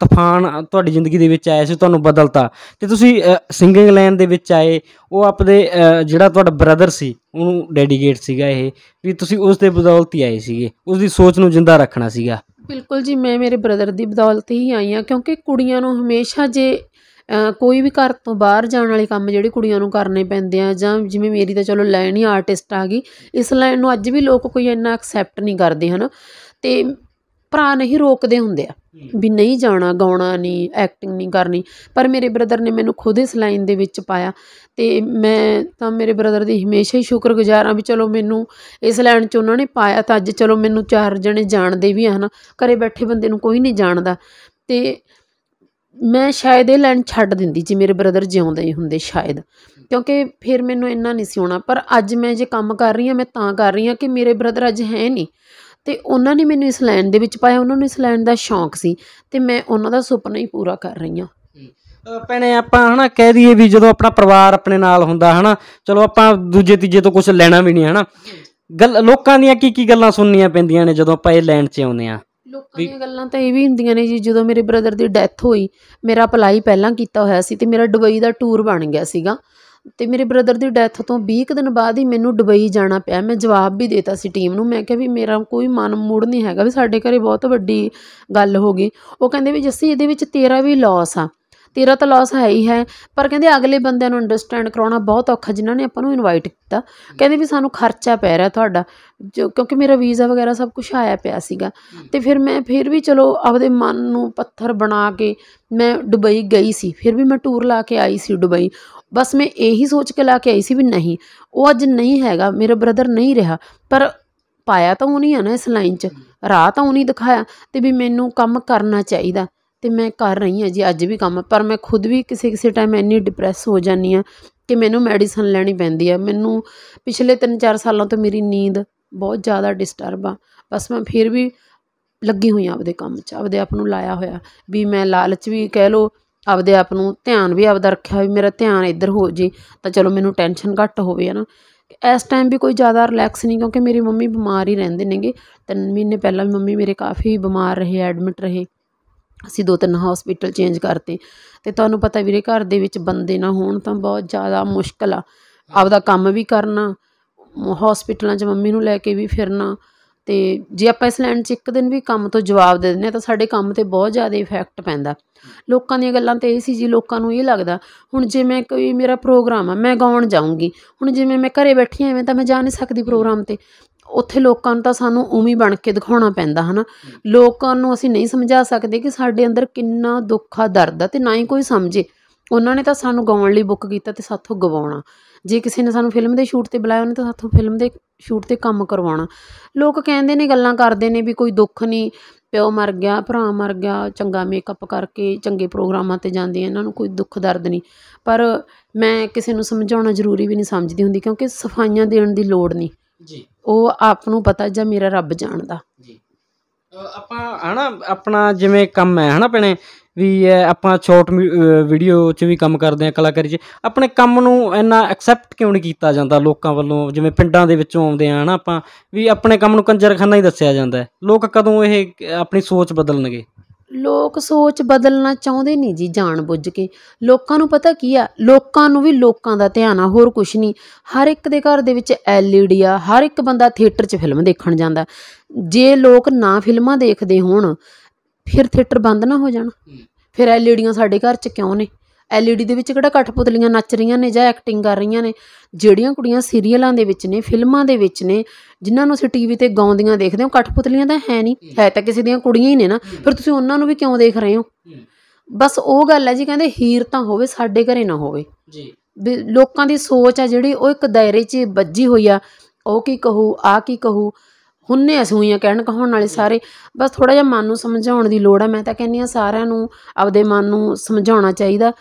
ਤੂਫਾਨ ਤੁਹਾਡੀ ਜ਼ਿੰਦਗੀ ਦੇ ਵਿੱਚ ਆਇਆ ਸੀ ਤੁਹਾਨੂੰ ਬਦਲਤਾ ਤੇ ਤੁਸੀਂ ਸਿੰਗਿੰਗ ਲਾਈਨ ਦੇ ਵਿੱਚ ਆਏ ਉਹ ਆਪਦੇ ਜਿਹੜਾ ਤੁਹਾਡਾ ਬ੍ਰਦਰ ਸੀ ਉਹਨੂੰ ਡੈਡੀਕੇਟ ਸੀਗਾ ਇਹ ਵੀ ਤੁਸੀਂ ਉਸ ਦੇ ਬਦੌਲਤ ਹੀ ਆਏ ਸੀਗੇ ਉਸ ਦੀ ਸੋਚ ਨੂੰ ਜਿੰਦਾ ਰੱਖਣਾ ਸੀਗਾ ਬਿਲਕੁਲ ਜੀ ਮੈਂ ਮੇਰੇ ਬ੍ਰਦਰ ਦੀ ਬਦੌਲਤ ਹੀ ਆਈ ਆ ਕਿਉਂਕਿ ਕੁੜੀਆਂ ਨੂੰ ਹਮੇਸ਼ਾ ਜੇ ਕੋਈ ਵੀ ਘਰ ਤੋਂ ਬਾਹਰ ਜਾਣ ਵਾਲੇ ਕੰਮ ਜਿਹੜੇ ਕੁੜੀਆਂ ਨੂੰ ਕਰਨੇ ਪੈਂਦੇ ਆ ਜਾਂ ਜਿਵੇਂ ਮੇਰੀ ਤਾਂ ਚਲੋ ਲਾਈਨ ਹੀ ਆਰਟਿਸਟ ਆ ਗਈ ਇਸ ਲਾਈਨ ਨੂੰ ਅੱਜ ਵੀ ਲੋਕ ਕੋਈ ਇੰਨਾ ਐਕਸੈਪਟ ਨਹੀਂ ਕਰਦੇ ਹਨ ਤੇ ਭਰਾ ਨਹੀਂ ਰੋਕਦੇ ਹੁੰਦੇ ਆ ਵੀ ਨਹੀਂ ਜਾਣਾ ਗਾਉਣਾ ਨਹੀਂ ਐਕਟਿੰਗ ਨਹੀਂ ਕਰਨੀ ਪਰ ਮੇਰੇ ਬ੍ਰਦਰ ਨੇ ਮੈਨੂੰ ਖੁਦ ਇਸ ਲਾਈਨ ਦੇ ਵਿੱਚ ਪਾਇਆ ਤੇ ਮੈਂ ਤਾਂ ਮੇਰੇ ਬ੍ਰਦਰ ਦੀ ਹਮੇਸ਼ਾ ਹੀ ਸ਼ੁਕਰਗੁਜ਼ਾਰ ਆ ਵੀ ਚਲੋ ਮੈਨੂੰ ਇਸ ਲਾਈਨ 'ਚ ਉਹਨਾਂ ਨੇ ਪਾਇਆ ਤਾਂ ਅੱਜ ਚਲੋ ਮੈਨੂੰ ਚਾਰ ਜਣੇ ਜਾਣਦੇ ਵੀ ਆ ਘਰੇ ਬੈਠੇ ਬੰਦੇ ਨੂੰ ਕੋਈ ਨਹੀਂ ਜਾਣਦਾ ਤੇ ਮੈਂ ਸ਼ਾਇਦ ਇਹ ਲਾਈਨ ਛੱਡ ਦਿੰਦੀ ਜੇ ਮੇਰੇ ਬ੍ਰਦਰ ਜਿਉਂਦੇ ਹੀ ਹੁੰਦੇ ਸ਼ਾਇਦ ਕਿਉਂਕਿ ਫਿਰ ਮੈਨੂੰ ਇੰਨਾ ਨਹੀਂ ਸੀ ਹੋਣਾ ਪਰ ਅੱਜ ਮੈਂ ਜੇ ਕੰਮ ਕਰ ਰਹੀ ਹਾਂ ਮੈਂ ਤਾਂ ਕਰ ਰਹੀ ਹਾਂ ਕਿ ਮੇਰੇ ਬ੍ਰਦਰ ਅੱਜ ਹੈ ਨਹੀਂ ਤੇ ਉਹਨਾਂ ਨੇ ਮੈਨੂੰ ਇਸ ਲਾਈਨ ਦੇ ਵਿੱਚ ਪਾਇਆ ਉਹਨਾਂ ਨੂੰ ਇਸ ਲਾਈਨ ਦਾ ਸ਼ੌਂਕ ਸੀ ਤੇ ਮੈਂ ਉਹਨਾਂ ਦਾ ਸੁਪਨਾ ਹੀ ਪੂਰਾ ਕਰ ਰਹੀ ਹਾਂ ਪੈਣੇ ਆਪਾਂ ਹਨਾ ਕਹਿ ਦਈਏ ਵੀ ਜਦੋਂ ਆਪਣਾ ਪਰਿਵਾਰ ਆਪਣੇ ਨਾਲ ਹੁੰਦਾ ਹਨਾ ਚਲੋ ਆਪਾਂ ਦੂਜੇ ਤੀਜੇ ਤੋਂ ਕੁਝ ਲੈਣਾ ਵੀ ਨਹੀਂ ਹਨਾ ਗੱਲ ਲੋਕਾਂ ਦੀਆਂ ਕੀ ਕੀ ਗੱਲਾਂ ਸੁਣਨੀਆਂ ਪੈਂਦੀਆਂ ਨੇ ਜਦੋਂ ਆਪਾਂ ਇਹ ਲੈਂਡ 'ਚ ਆਉਂਦੇ ਆ ਲੋਕਾਂ ਦੀਆਂ ਗੱਲਾਂ ਤਾਂ ਇਹ ਵੀ ਹੁੰਦੀਆਂ ਨੇ ਜੀ ਜਦੋਂ ਮੇਰੇ ਬ੍ਰਦਰ ਦੀ ਡੈਥ ਹੋਈ ਮੇਰਾ ਅਪਲਾਈ ਪਹਿਲਾਂ ਕੀਤਾ ਹੋਇਆ ਸੀ ਤੇ ਮੇਰਾ ਦੁਬਈ ਦਾ ਟੂਰ ਬਣ ਗਿਆ ਸੀਗਾ ਤੇ ਮੇਰੇ ਬ੍ਰਦਰ ਦੀ ਡੈਥ ਤੋਂ 20 ਕੁ ਦਿਨ ਬਾਅਦ ਹੀ ਮੈਨੂੰ ਦੁਬਈ ਜਾਣਾ ਪਿਆ ਮੈਂ ਜਵਾਬ ਵੀ ਦਿੱਤਾ ਸੀ ਟੀਮ ਨੂੰ ਮੈਂ ਕਿਹਾ ਵੀ ਮੇਰਾ ਕੋਈ ਮਨ ਮੁੜ ਨਹੀਂ ਹੈਗਾ ਵੀ ਸਾਡੇ ਘਰੇ ਬਹੁਤ ਵੱਡੀ ਗੱਲ ਹੋ ਗਈ ਉਹ ਕਹਿੰਦੇ ਵੀ ਜੱਸੀ ਇਹਦੇ ਵਿੱਚ ਤੇਰਾ ਵੀ ਲਾਸ ਆ ਤੇਰਾ ਤਾਂ ਲਾਸ ਹੈ ਹੀ ਹੈ ਪਰ ਕਹਿੰਦੇ ਅਗਲੇ ਬੰਦਿਆਂ ਨੂੰ ਅੰਡਰਸਟੈਂਡ ਕਰਾਉਣਾ ਬਹੁਤ ਔਖਾ ਜਿਨ੍ਹਾਂ ਨੇ ਆਪਾਂ ਨੂੰ ਇਨਵਾਈਟ ਕੀਤਾ ਕਹਿੰਦੇ ਵੀ ਸਾਨੂੰ ਖਰਚਾ ਪੈ ਰਿਹਾ ਤੁਹਾਡਾ ਕਿਉਂਕਿ ਮੇਰਾ ਵੀਜ਼ਾ ਵਗੈਰਾ ਸਭ ਕੁਝ ਆਇਆ ਪਿਆ ਸੀਗਾ ਤੇ ਫਿਰ ਮੈਂ ਫਿਰ ਵੀ ਚਲੋ ਆਪਦੇ ਮਨ ਨੂੰ ਪੱਥਰ ਬਣਾ ਕੇ ਮੈਂ ਦੁਬਈ ਗਈ ਸੀ ਫਿਰ ਵੀ ਮੈਂ ਟੂਰ ਲਾ ਕੇ ਆਈ ਸੀ ਦੁਬਈ ਬਸ ਮੈਂ ਇਹੀ ਸੋਚ ਕੇ ਲਾ ਕੇ ਆਈ ਸੀ ਵੀ ਨਹੀਂ ਉਹ ਅੱਜ ਨਹੀਂ ਹੈਗਾ ਮੇਰਾ ਬ੍ਰਦਰ ਨਹੀਂ ਰਿਹਾ ਪਰ ਪਾਇਆ ਤਾਂ ਉਹਨੇ ਆ ਨਾ ਇਸ ਲਾਈਨ 'ਚ ਰਾਹ ਤਾਂ ਉਹਨੇ ਦਿਖਾਇਆ ਤੇ ਵੀ ਮੈਨੂੰ ਕੰਮ ਕਰਨਾ ਚਾਹੀਦਾ ਤੇ ਮੈਂ ਕਰ ਰਹੀ ਹਾਂ ਜੀ ਅੱਜ ਵੀ ਕੰਮ ਪਰ ਮੈਂ ਖੁਦ ਵੀ ਕਿਸੇ ਕਿਸੇ ਟਾਈਮ ਇੰਨੀ ਡਿਪਰੈਸ ਹੋ ਜਾਂਦੀ ਆ ਕਿ ਮੈਨੂੰ ਮੈਡੀਸਨ ਲੈਣੀ ਪੈਂਦੀ ਆ ਮੈਨੂੰ ਪਿਛਲੇ 3-4 ਸਾਲਾਂ ਤੋਂ ਮੇਰੀ ਨੀਂਦ ਬਹੁਤ ਜ਼ਿਆਦਾ ਡਿਸਟਰਬ ਆ ਬਸ ਮੈਂ ਫਿਰ ਵੀ ਲੱਗੀ ਹੋਈ ਆ ਆਪਦੇ ਕੰਮ 'ਚ ਆਪਦੇ ਆਪ ਨੂੰ ਲਾਇਆ ਹੋਇਆ ਵੀ ਮੈਂ ਲਾਲਚ ਵੀ ਕਹਿ ਲੋ ਆਪਦੇ ਆਪ ਨੂੰ ਧਿਆਨ ਵੀ ਆਪਦਾ ਰੱਖਿਆ ਵੀ ਮੇਰਾ ਧਿਆਨ ਇੱਧਰ ਹੋ ਜੇ ਤਾਂ ਚਲੋ ਮੈਨੂੰ ਟੈਨਸ਼ਨ ਘੱਟ ਹੋਵੇ ਹਨਾ ਇਸ ਟਾਈਮ ਵੀ ਕੋਈ ਜ਼ਿਆਦਾ ਰਿਲੈਕਸ ਨਹੀਂ ਕਿਉਂਕਿ ਮੇਰੀ ਮੰਮੀ ਬਿਮਾਰ ਹੀ ਰਹਿੰਦੇ ਨੇਗੇ ਤਿੰਨ ਮਹੀਨੇ ਪਹਿਲਾਂ ਵੀ ਮੰਮੀ ਮੇਰੇ ਕਾਫੀ ਬਿਮਾਰ ਰਹੇ ਐਡਮਿਟ ਰਹੇ ਅਸੀਂ ਦੋ ਤਿੰਨ ਹਸਪੀਟਲ ਚੇਂਜ ਕਰਤੇ ਤੇ ਤੁਹਾਨੂੰ ਪਤਾ ਵੀਰੇ ਘਰ ਦੇ ਵਿੱਚ ਬੰਦੇ ਨਾ ਹੋਣ ਤਾਂ ਬਹੁਤ ਜ਼ਿਆਦਾ ਮੁਸ਼ਕਲ ਆ ਆਪਦਾ ਕੰਮ ਵੀ ਕਰਨਾ ਹਸਪੀਟਲਾਂ 'ਚ ਮੰਮੀ ਨੂੰ ਲੈ ਕੇ ਵੀ ਫਿਰਨਾ ਤੇ ਜੇ ਆਪਾਂ ਇਸ ਲੈਂਡ 'ਚ ਇੱਕ ਦਿਨ ਵੀ ਕੰਮ ਤੋਂ ਜਵਾਬ ਦੇ ਦਿੰਨੇ ਤਾਂ ਸਾਡੇ ਕੰਮ 'ਤੇ ਬਹੁਤ ਜ਼ਿਆਦਾ ਇਫੈਕਟ ਪੈਂਦਾ ਲੋਕਾਂ ਦੀਆਂ ਗੱਲਾਂ ਤੇ ਇਹ ਸੀ ਜੀ ਲੋਕਾਂ ਨੂੰ ਇਹ ਲੱਗਦਾ ਹੁਣ ਜੇ ਮੈਂ ਕੋਈ ਮੇਰਾ ਪ੍ਰੋਗਰਾਮ ਆ ਮੈਂ ਗਾਉਣ ਜਾਊਂਗੀ ਹੁਣ ਜਿਵੇਂ ਮੈਂ ਘਰੇ ਬੈਠੀ ਐਵੇਂ ਤਾਂ ਮੈਂ ਜਾ ਨਹੀਂ ਸਕਦੀ ਪ੍ਰੋਗਰਾਮ 'ਤੇ ਉੱਥੇ ਲੋਕਾਂ ਨੂੰ ਤਾਂ ਸਾਨੂੰ ਉਵੇਂ ਬਣ ਕੇ ਦਿਖਾਉਣਾ ਪੈਂਦਾ ਹਨਾ ਲੋਕਾਂ ਨੂੰ ਅਸੀਂ ਨਹੀਂ ਸਮਝਾ ਸਕਦੇ ਕਿ ਸਾਡੇ ਅੰਦਰ ਕਿੰਨਾ ਦੁੱਖ ਆ ਦਰਦ ਆ ਤੇ ਨਾ ਹੀ ਕੋਈ ਸਮਝੇ ਉਹਨਾਂ ਨੇ ਤਾਂ ਸਾਨੂੰ ਗਾਉਣ ਲਈ ਬੁੱਕ ਕੀਤਾ ਤੇ ਸਾਥੋਂ ਗਵਾਉਣਾ ਜੇ ਕਿਸੇ ਨੇ ਸਾਨੂੰ ਫਿਲਮ ਦੇ ਸ਼ੂਟ ਤੇ ਬੁਲਾਇਆ ਉਹਨੇ ਤਾਂ ਸਾਥੋਂ ਫਿਲਮ ਦੇ ਸ਼ੂਟ ਤੇ ਕੰਮ ਕਰਵਾਉਣਾ ਲੋਕ ਕਹਿੰਦੇ ਨੇ ਗੱਲਾਂ ਕਰਦੇ ਨੇ ਵੀ ਕੋਈ ਦੁੱਖ ਨਹੀਂ ਪਿਓ ਮਰ ਗਿਆ ਭਰਾ ਮਰ ਗਿਆ ਚੰਗਾ ਮੇਕਅਪ ਕਰਕੇ ਚੰਗੇ ਪ੍ਰੋਗਰਾਮਾਂ ਤੇ ਜਾਂਦੇ ਆ ਇਹਨਾਂ ਨੂੰ ਕੋਈ ਦੁੱਖ ਦਰਦ ਨਹੀਂ ਪਰ ਮੈਂ ਕਿਸੇ ਨੂੰ ਸਮਝਾਉਣਾ ਜ਼ਰੂਰੀ ਵੀ ਨਹੀਂ ਸਮਝਦੀ ਹੁੰਦੀ ਕਿਉਂਕਿ ਸਫਾਈਆਂ ਦੇਣ ਦੀ ਲੋੜ ਨਹੀਂ ਜੀ ਉਹ ਆਪ ਨੂੰ ਪਤਾ ਜਾਂ ਮੇਰਾ ਰੱਬ ਜਾਣਦਾ ਜੀ ਆਪਾਂ ਹਨਾ ਆਪਣਾ ਜਿਵੇਂ ਕੰਮ ਹੈ ਹਨਾ ਭੈਣੇ ਵੀ ਆਪਾਂ ਸ਼ਾਰਟ ਵੀਡੀਓ 'ਚ ਵੀ ਕੰਮ ਕਰਦੇ ਆ ਕਲਾਕਾਰੀ 'ਚ ਆਪਣੇ ਕੰਮ ਨੂੰ ਇੰਨਾ ਐਕਸੈਪਟ ਕਿਉਂ ਨਹੀਂ ਕੀਤਾ ਜਾਂਦਾ ਲੋਕਾਂ ਵੱਲੋਂ ਜਿਵੇਂ ਪਿੰਡਾਂ ਦੇ ਵਿੱਚੋਂ ਆਉਂਦੇ ਆ ਹਨਾ ਆਪਾਂ ਵੀ ਆਪਣੇ ਕੰਮ ਨੂੰ ਕੰਜਰਖਾਨਾ ਹੀ ਦੱਸਿਆ ਜਾਂਦਾ ਲੋਕ ਕਦੋਂ ਇਹ ਆਪਣੀ ਸੋਚ ਬਦਲਣਗੇ ਲੋਕ ਸੋਚ ਬਦਲਣਾ ਚਾਹੁੰਦੇ ਨਹੀਂ ਜੀ ਜਾਣ ਬੁੱਝ ਕੇ ਲੋਕਾਂ ਨੂੰ ਪਤਾ ਕੀ ਆ ਲੋਕਾਂ ਨੂੰ ਵੀ ਲੋਕਾਂ ਦਾ ਧਿਆਨ ਆ ਹੋਰ ਕੁਝ ਨਹੀਂ ਹਰ ਇੱਕ ਦੇ ਘਰ ਦੇ ਵਿੱਚ ਐਲਈਡੀ e ਆ ਹਰ ਇੱਕ ਬੰਦਾ ਥੀਏਟਰ 'ਚ ਫਿਲਮ ਦੇਖਣ ਜਾਂਦਾ ਜੇ ਲੋਕ ਨਾ ਫਿਲਮਾਂ ਦੇਖਦੇ ਹੋਣ ਫਿਰ ਥੀਏਟਰ ਬੰਦ ਨਾ ਹੋ ਜਾਣ ਫਿਰ ਐਲਈਡੀਆਂ ਸਾਡੇ ਘਰ 'ਚ ਕਿਉਂ ਨੇ ਐਲਈਡੀ ਦੇ ਵਿੱਚ ਕਿਹੜਾ ਕਠਪੁਤਲੀਆਂ ਨੱਚ ਰਹੀਆਂ ਨੇ ਜਾਂ ਐਕਟਿੰਗ ਕਰ ਰਹੀਆਂ ਨੇ ਜਿਹੜੀਆਂ ਕੁੜੀਆਂ ਸੀਰੀਅਲਾਂ ਦੇ ਵਿੱਚ ਨੇ ਫਿਲਮਾਂ ਦੇ ਵਿੱਚ ਨੇ ਜਿਨ੍ਹਾਂ ਨੂੰ ਅਸੀਂ ਟੀਵੀ ਤੇ ਗਾਉਂਦੀਆਂ ਦੇਖਦੇ ਹਾਂ ਕਠਪੁਤਲੀਆਂ ਤਾਂ ਹੈ ਨਹੀਂ ਹੈ ਤਾਂ ਕਿਸੇ ਦੀਆਂ ਕੁੜੀਆਂ ਹੀ ਨੇ ਨਾ ਫਿਰ ਤੁਸੀਂ ਉਹਨਾਂ ਨੂੰ ਵੀ ਕਿਉਂ ਦੇਖ ਰਹੇ ਹੋ ਬਸ ਉਹ ਗੱਲ ਹੈ ਜੀ ਕਹਿੰਦੇ ਹੀਰ ਤਾਂ ਹੋਵੇ ਸਾਡੇ ਘਰੇ ਨਾ ਹੋਵੇ ਜੀ ਲੋਕਾਂ ਦੀ ਸੋਚ ਆ ਜਿਹੜੀ ਉਹ ਇੱਕ ਦਾਇਰੇ 'ਚ ਵੱਜੀ ਹੋਈ ਆ ਉਹ ਕੀ ਕਹੂ ਆ ਕੀ ਕਹੂ ਹੁੰਨੇ ਅਸੀਂ ਕਹਿਣ ਕਹਾਉਣ ਵਾਲੇ ਸਾਰੇ ਬਸ ਥੋੜਾ ਜਿਹਾ ਮਨ ਨੂੰ ਸਮਝਾਉਣ ਦੀ ਲੋੜ ਹੈ ਮੈਂ ਤਾਂ ਕਹਿੰਨੀ ਆ ਸਾਰਿਆਂ ਨੂੰ ਆਪਦੇ ਮਨ ਨੂੰ ਸਮਝਾਉਣਾ ਚਾਹੀਦਾ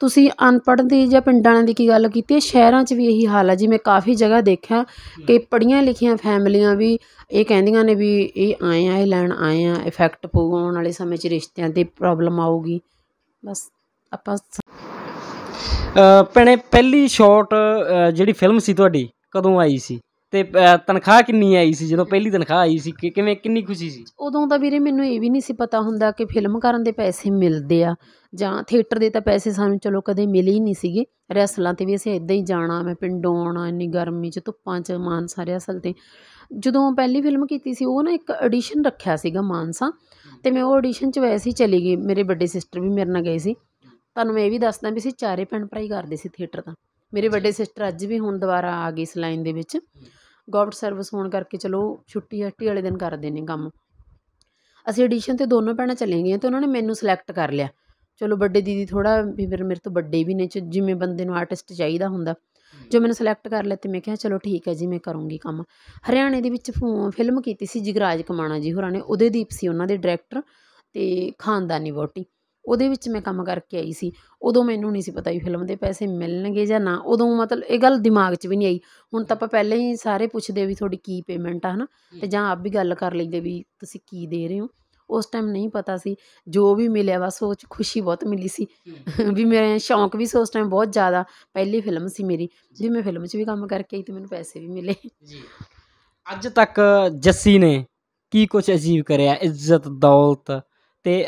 ਤੁਸੀਂ ਅਨਪੜ੍ਹ ਦੀ ਜਾਂ ਪਿੰਡਾਂ ਵਾਲਿਆਂ ਦੀ ਕੀ ਗੱਲ ਕੀਤੀ ਹੈ ਸ਼ਹਿਰਾਂ 'ਚ ਵੀ ਇਹੀ ਹਾਲ ਹੈ ਜੀ ਮੈਂ ਕਾਫੀ ਜਗ੍ਹਾ ਦੇਖਿਆ ਕਿ ਪੜੀਆਂ ਲਿਖੀਆਂ ਫੈਮਲੀਆਂ ਵੀ ਇਹ ਕਹਿੰਦੀਆਂ ਨੇ ਵੀ ਇਹ ਆਏ ਆ ਇਹ ਲੈਣ ਆਏ ਆ ਇਫੈਕਟ ਪਊ ਆਉਣ ਵਾਲੇ ਸਮੇਂ 'ਚ ਰਿਸ਼ਤਿਆਂ ਤੇ ਪ੍ਰੋਬਲਮ ਆਊਗੀ ਬਸ ਆਪਾਂ ਪਹਿਲੇ ਪਹਿਲੀ ਸ਼ਾਰਟ ਜਿਹੜੀ ਫਿਲਮ ਸੀ ਤੁਹਾਡੀ ਕਦੋਂ ਆਈ ਸੀ ਤੇ ਤਨਖਾਹ ਕਿੰਨੀ ਆਈ ਸੀ ਜਦੋਂ ਪਹਿਲੀ ਤਨਖਾਹ ਆਈ ਸੀ ਕਿ ਕਿਵੇਂ ਕਿੰਨੀ ਖੁਸ਼ੀ ਸੀ ਉਦੋਂ ਤਾਂ ਵੀਰੇ ਮੈਨੂੰ ਇਹ ਵੀ ਨਹੀਂ ਸੀ ਪਤਾ ਹੁੰਦਾ ਕਿ ਫਿਲਮ ਕਰਨ ਦੇ ਪੈਸੇ ਮਿਲਦੇ ਆ ਜਾਂ ਥੀਏਟਰ ਦੇ ਤਾਂ ਪੈਸੇ ਸਾਨੂੰ ਚਲੋ ਕਦੇ ਮਿਲੇ ਹੀ ਨਹੀਂ ਸੀਗੇ ਰੈਸਲਾਂ ਤੇ ਵੀ ਅਸੀਂ ਇਦਾਂ ਹੀ ਜਾਣਾ ਮੈਂ ਪਿੰਡੋਂ ਆਉਣਾ ਇੰਨੀ ਗਰਮੀ 'ਚ ਧੁੱਪਾਂ 'ਚ ਮਾਨਸਾ ਰੈਸਲ ਤੇ ਜਦੋਂ ਪਹਿਲੀ ਫਿਲਮ ਕੀਤੀ ਸੀ ਉਹ ਨਾ ਇੱਕ ਆਡੀਸ਼ਨ ਰੱਖਿਆ ਸੀਗਾ ਮਾਨਸਾ ਤੇ ਮੈਂ ਉਹ ਆਡੀਸ਼ਨ 'ਚ ਵੈਸੇ ਹੀ ਚਲੀ ਗਈ ਮੇਰੇ ਵੱਡੇ ਸਿਸਟਰ ਵੀ ਮੇਰੇ ਨਾਲ ਗਏ ਸੀ ਤੁਹਾਨੂੰ ਮੈਂ ਇਹ ਵੀ ਦੱਸਦਾ ਵੀ ਅਸੀਂ ਚਾਰੇ ਪੈਣ ਭਰਾ ਕਰਦੇ ਸੀ ਥੀਏਟਰ ਦਾ ਮੇਰੇ ਵੱਡੇ ਸਿਸਟਰ ਅੱਜ ਵੀ ਹੁਣ ਦੁਬਾਰਾ ਆ ਗਈ ਇਸ ਲਾਈਨ ਦੇ ਵਿੱਚ ਗਵਰਨਮੈਂਟ ਸਰਵਿਸ ਹੋਣ ਕਰਕੇ ਚਲੋ ਛੁੱਟੀ ਹੱਟੀ ਵਾਲੇ ਦਿਨ ਕਰਦੇ ਨੇ ਕੰਮ ਅਸੀਂ ਐਡੀਸ਼ਨ ਤੇ ਦੋਨੋਂ ਪੈਣਾ ਚਲੇ ਗਏ ਤੇ ਉਹਨਾਂ ਨੇ ਮੈਨੂੰ ਸਿਲੈਕਟ ਕਰ ਲਿਆ ਚਲੋ ਵੱਡੇ ਦੀਦੀ ਥੋੜਾ ਵੀ ਫਿਰ ਮੇਰੇ ਤੋਂ ਵੱਡੇ ਵੀ ਨੇ ਜਿਵੇਂ ਬੰਦੇ ਨੂੰ ਆਰਟਿਸਟ ਚਾਹੀਦਾ ਹੁੰਦਾ ਜੋ ਮੈਨੂੰ ਸਿਲੈਕਟ ਕਰ ਲਿਆ ਤੇ ਮੈਂ ਕਿਹਾ ਚਲੋ ਠੀਕ ਹੈ ਜੀ ਮੈਂ ਕਰੂੰਗੀ ਕੰਮ ਹਰਿਆਣੇ ਦੇ ਵਿੱਚ ਫਿਲਮ ਕੀਤੀ ਸੀ ਜਿਗਰਾਜ ਕਮਾਣਾ ਜੀ ਹੋਰਾਂ ਨੇ ਉਹਦੇ ਦੀਪ ਸੀ ਉਹਨਾਂ ਦੇ ਡਾਇਰੈਕਟਰ ਤੇ ਖਾਨਦਾਨੀ ਵੋਟੀ ਉਹਦੇ ਵਿੱਚ ਮੈਂ ਕੰਮ ਕਰਕੇ ਆਈ ਸੀ ਉਦੋਂ ਮੈਨੂੰ ਨਹੀਂ ਸੀ ਪਤਾ ਵੀ ਫਿਲਮ ਦੇ ਪੈਸੇ ਮਿਲਣਗੇ ਜਾਂ ਨਾ ਉਦੋਂ ਮਤਲਬ ਇਹ ਗੱਲ ਦਿਮਾਗ 'ਚ ਵੀ ਨਹੀਂ ਆਈ ਹੁਣ ਤਾਂ ਆਪਾਂ ਪਹਿਲਾਂ ਹੀ ਸਾਰੇ ਪੁੱਛਦੇ ਵੀ ਤੁਹਾਡੀ ਕੀ ਪੇਮੈਂਟ ਆ ਹਨਾ ਤੇ ਜਾਂ ਆਪ ਵੀ ਗੱਲ ਕਰ ਲੈਂਦੇ ਵੀ ਤੁਸੀਂ ਕੀ ਦੇ ਰਹੇ ਹੋ ਉਸ ਟਾਈਮ ਨਹੀਂ ਪਤਾ ਸੀ ਜੋ ਵੀ ਮਿਲਿਆ ਬਸ ਉਹ ਚ ਖੁਸ਼ੀ ਬਹੁਤ ਮਿਲੀ ਸੀ ਵੀ ਮੇਰੇ ਸ਼ੌਂਕ ਵੀ ਸੀ ਉਸ ਟਾਈਮ ਬਹੁਤ ਜ਼ਿਆਦਾ ਪਹਿਲੀ ਫਿਲਮ ਸੀ ਮੇਰੀ ਜੀ ਮੈਂ ਫਿਲਮ 'ਚ ਵੀ ਕੰਮ ਕਰਕੇ ਆਈ ਤੇ ਮੈਨੂੰ ਪੈਸੇ ਵੀ ਮਿਲੇ ਜੀ ਅੱਜ ਤੱਕ ਜੱਸੀ ਨੇ ਕੀ ਕੁਝ ਅਜੀਬ ਕਰਿਆ ਇੱਜ਼ਤ ਦੌਲਤ ਤੇ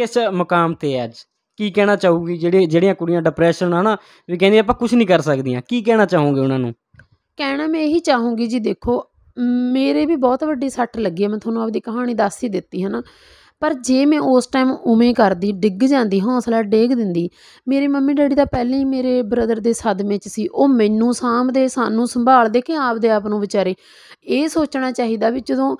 ਕਿਸ ਮਕਾਮ ਤੇ ਅੱਜ ਕੀ ਕਹਿਣਾ ਚਾਹੂਗੀ ਜਿਹੜੇ ਜਿਹੜੀਆਂ ਕੁੜੀਆਂ ਡਿਪਰੈਸ਼ਨ ਆ ਨਾ ਵੀ ਕਹਿੰਦੀ ਆਪਾਂ ਕੁਝ ਨਹੀਂ ਕਰ ਸਕਦੀਆਂ ਕੀ ਕਹਿਣਾ ਚਾਹੋਗੇ ਉਹਨਾਂ ਨੂੰ ਕਹਿਣਾ ਮੈਂ ਇਹੀ ਚਾਹੂੰਗੀ ਜੀ ਦੇਖੋ ਮੇਰੇ ਵੀ ਬਹੁਤ ਵੱਡੀ ਸੱਟ ਲੱਗੀ ਹੈ ਮੈਂ ਤੁਹਾਨੂੰ ਆਪਦੀ ਕਹਾਣੀ ਦੱਸ ਹੀ ਦਿੱਤੀ ਹੈ ਨਾ ਪਰ ਜੇ ਮੈਂ ਉਸ ਟਾਈਮ ਉਵੇਂ ਕਰਦੀ ਡਿੱਗ ਜਾਂਦੀ ਹੌਸਲਾ ਡੇਗ ਦਿੰਦੀ ਮੇਰੇ ਮੰਮੀ ਡੈਡੀ ਤਾਂ ਪਹਿਲਾਂ ਹੀ ਮੇਰੇ ਬ੍ਰਦਰ ਦੇ ਸਦਮੇ 'ਚ ਸੀ ਉਹ ਮੈਨੂੰ ਸਾਂਭਦੇ ਸਾਨੂੰ ਸੰਭਾਲਦੇ ਕਿ ਆਪਦੇ ਆਪ ਨੂੰ ਵਿਚਾਰੇ ਇਹ ਸੋਚਣਾ ਚਾਹੀਦਾ ਵੀ ਜਦੋਂ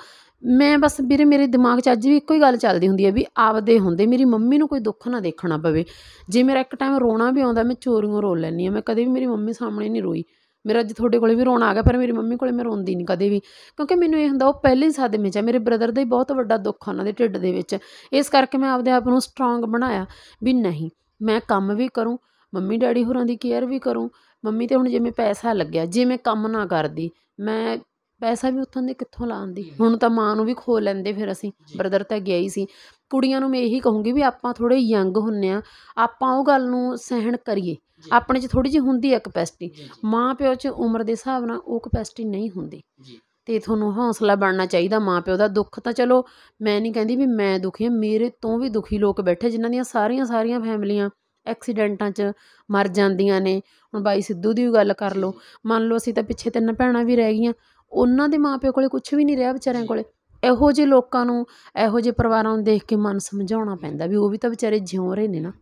ਮੈਂ ਬਸ ਵੀਰੇ ਮੇਰੇ ਦਿਮਾਗ 'ਚ ਅੱਜ ਵੀ ਇੱਕੋ ਹੀ ਗੱਲ ਚੱਲਦੀ ਹੁੰਦੀ ਹੈ ਵੀ ਆਪਦੇ ਹੁੰਦੇ ਮੇਰੀ ਮੰਮੀ ਨੂੰ ਕੋਈ ਦੁੱਖ ਨਾ ਦੇਖਣਾ ਪਵੇ ਜੇ ਮੇਰਾ ਇੱਕ ਟਾਈਮ ਰੋਣਾ ਵੀ ਆਉਂਦਾ ਮੈਂ ਚੋਰੀਆਂ ਰੋ ਲੈਣੀ ਆ ਮੈਂ ਕਦੇ ਵੀ ਮੇਰੀ ਮੰਮੀ ਸਾਹਮਣੇ ਨਹੀਂ ਰੋਈ ਮੇਰਾ ਅੱਜ ਤੁਹਾਡੇ ਕੋਲੇ ਵੀ ਰੋਣਾ ਆ ਗਿਆ ਪਰ ਮੇਰੀ ਮੰਮੀ ਕੋਲੇ ਮੈਂ ਰੋਂਦੀ ਨਹੀਂ ਕਦੇ ਵੀ ਕਿਉਂਕਿ ਮੈਨੂੰ ਇਹ ਹੁੰਦਾ ਉਹ ਪਹਿਲੇ ਹੀ ਸਾਦੇ ਵਿੱਚ ਆ ਮੇਰੇ ਬ੍ਰਦਰ ਦਾ ਹੀ ਬਹੁਤ ਵੱਡਾ ਦੁੱਖ ਉਹਨਾਂ ਦੇ ਢਿੱਡ ਦੇ ਵਿੱਚ ਇਸ ਕਰਕੇ ਮੈਂ ਆਪਦੇ ਆਪ ਨੂੰ ਸਟਰੋਂਗ ਬਣਾਇਆ ਵੀ ਨਹੀਂ ਮੈਂ ਕੰਮ ਵੀ ਕਰੂੰ ਮੰਮੀ ਡੈਡੀ ਹੋਰਾਂ ਦੀ ਕੇਅਰ ਵੀ ਕਰੂੰ ਮੰਮੀ ਤੇ ਹੁਣ ਜਿਵੇਂ ਪੈਸਾ ਲੱਗਿਆ ਜੇ ਮੈਂ ਕੰਮ ਨਾ ਕਰਦੀ ਮੈਂ ਪੈਸਾ ਵੀ ਉੱਥੋਂ ਦੇ ਕਿੱਥੋਂ ਲਾਉਂਦੀ ਹੁਣ ਤਾਂ ਮਾਂ ਨੂੰ ਵੀ ਖੋ ਲੈਂਦੇ ਫਿਰ ਅਸੀਂ ਬ੍ਰਦਰ ਤਾਂ ਗਿਆ ਹੀ ਸੀ ਕੁੜੀਆਂ ਨੂੰ ਮੈਂ ਇਹੀ ਕਹੂੰਗੀ ਵੀ ਆਪਾਂ ਥੋੜੇ ਯੰਗ ਹੁੰਨੇ ਆ ਆਪਾਂ ਉਹ ਗੱਲ ਨੂੰ ਸਹਿਣ ਕਰੀਏ ਆਪਣੇ 'ਚ ਥੋੜੀ ਜਿਹੀ ਹੁੰਦੀ ਹੈ ਕਪੈਸਿਟੀ ਮਾਂ ਪਿਓ 'ਚ ਉਮਰ ਦੇ ਹਿਸਾਬ ਨਾਲ ਉਹ ਕਪੈਸਿਟੀ ਨਹੀਂ ਹੁੰਦੀ ਤੇ ਤੁਹਾਨੂੰ ਹੌਸਲਾ ਬਣਨਾ ਚਾਹੀਦਾ ਮਾਂ ਪਿਓ ਦਾ ਦੁੱਖ ਤਾਂ ਚਲੋ ਮੈਂ ਨਹੀਂ ਕਹਿੰਦੀ ਵੀ ਮੈਂ ਦੁਖੀ ਹਾਂ ਮੇਰੇ ਤੋਂ ਵੀ ਦੁਖੀ ਲੋਕ ਬੈਠੇ ਜਿਨ੍ਹਾਂ ਦੀਆਂ ਸਾਰੀਆਂ ਸਾਰੀਆਂ ਫੈਮਲੀਆਂ ਐਕਸੀਡੈਂਟਾਂ 'ਚ ਮਰ ਜਾਂਦੀਆਂ ਨੇ ਹੁਣ ਬਾਈ ਸਿੱਧੂ ਦੀ ਗੱਲ ਕਰ ਲਓ ਮੰਨ ਲਓ ਅਸੀਂ ਤਾਂ ਪਿੱਛੇ ਤਿੰਨ ਭੈਣਾਂ ਵੀ ਰਹਿ ਗਈਆਂ ਉਹਨਾਂ ਦੇ ਮਾਪਿਆਂ ਕੋਲੇ ਕੁਝ ਵੀ ਨਹੀਂ ਰਿਹਾ ਵਿਚਾਰਿਆਂ ਕੋਲੇ ਇਹੋ ਜਿਹੇ ਲੋਕਾਂ ਨੂੰ ਇਹੋ ਜਿਹੇ ਪਰਿਵਾਰਾਂ ਨੂੰ ਦੇਖ ਕੇ ਮਨ ਸਮਝਾਉਣਾ ਪੈਂਦਾ ਵੀ ਉਹ ਵੀ ਤਾਂ ਵਿਚਾਰੇ ਜਿਉਂ ਰਹੇ ਨੇ ਨਾ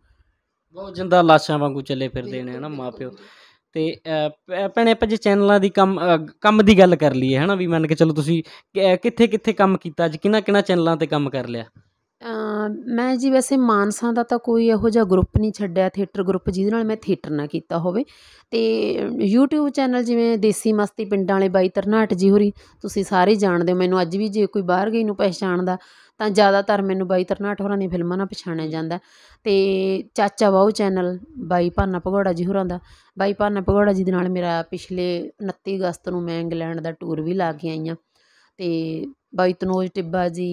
ਬਹੁਤ ਜਿੰਦਾ ਲਾਸ਼ਾਂ ਵਾਂਗੂ ਚੱਲੇ ਫਿਰਦੇ ਨੇ ਹਨਾ ਮਾਪਿਓ ਤੇ ਭੈਣੇ ਆਪਾਂ ਜੇ ਚੈਨਲਾਂ ਦੀ ਕੰਮ ਕੰਮ ਦੀ ਗੱਲ ਕਰ ਲਈਏ ਹਨਾ ਵੀ ਮੰਨ ਕੇ ਚਲੋ ਤੁਸੀਂ ਕਿੱਥੇ ਕਿੱਥੇ ਕੰਮ ਕੀਤਾ ਅੱਜ ਕਿਹਨਾਂ ਕਿਹਨਾਂ ਚੈਨਲਾਂ ਤੇ ਕੰਮ ਕਰ ਲਿਆ ਮੈਂ ਜੀ ਵੈਸੇ ਮਾਨਸਾ ਦਾ ਤਾਂ ਕੋਈ ਇਹੋ ਜਿਹਾ ਗਰੁੱਪ ਨਹੀਂ ਛੱਡਿਆ ਥੀਏਟਰ ਗਰੁੱਪ ਜਿਹਦੇ ਨਾਲ ਮੈਂ ਥੀਏਟਰ ਨਾ ਕੀਤਾ ਹੋਵੇ ਤੇ YouTube ਚੈਨਲ ਜਿਵੇਂ ਦੇਸੀ ਮਸਤੀ ਪਿੰਡਾਂ ਵਾਲੇ ਬਾਈ ਤਰਨਾਟ ਜੀ ਹੋਰੀ ਤੁਸੀਂ ਸਾਰੇ ਜਾਣਦੇ ਹੋ ਮੈਨੂੰ ਅੱਜ ਵੀ ਜੇ ਕੋਈ ਬਾਹਰ ਗਈ ਨੂੰ ਪਛਾਣਦਾ ਤਾਂ ਜ਼ਿਆਦਾਤਰ ਮੈਨੂੰ ਬਾਈ ਤਰਨਾਟ ਹੋਰਾਂ ਦੀਆਂ ਫਿਲਮਾਂ ਨਾਲ ਪਛਾਣਿਆ ਜਾਂਦਾ ਤੇ ਚਾਚਾ ਵਾਹੂ ਚੈਨਲ ਬਾਈ ਭਾਨਾ ਪਗੋੜਾ ਜੀ ਹੋਰਾਂ ਦਾ ਬਾਈ ਭਾਨਾ ਪਗੋੜਾ ਜੀ ਦੇ ਨਾਲ ਮੇਰਾ ਪਿਛਲੇ 29 ਅਗਸਤ ਨੂੰ ਮੈਂ ਇੰਗਲੈਂਡ ਦਾ ਟੂਰ ਵੀ ਲਾ ਕੇ ਆਈ ਤੇ ਬਾਈ ਤਨੋਜ ਟਿੱਬਾ ਜੀ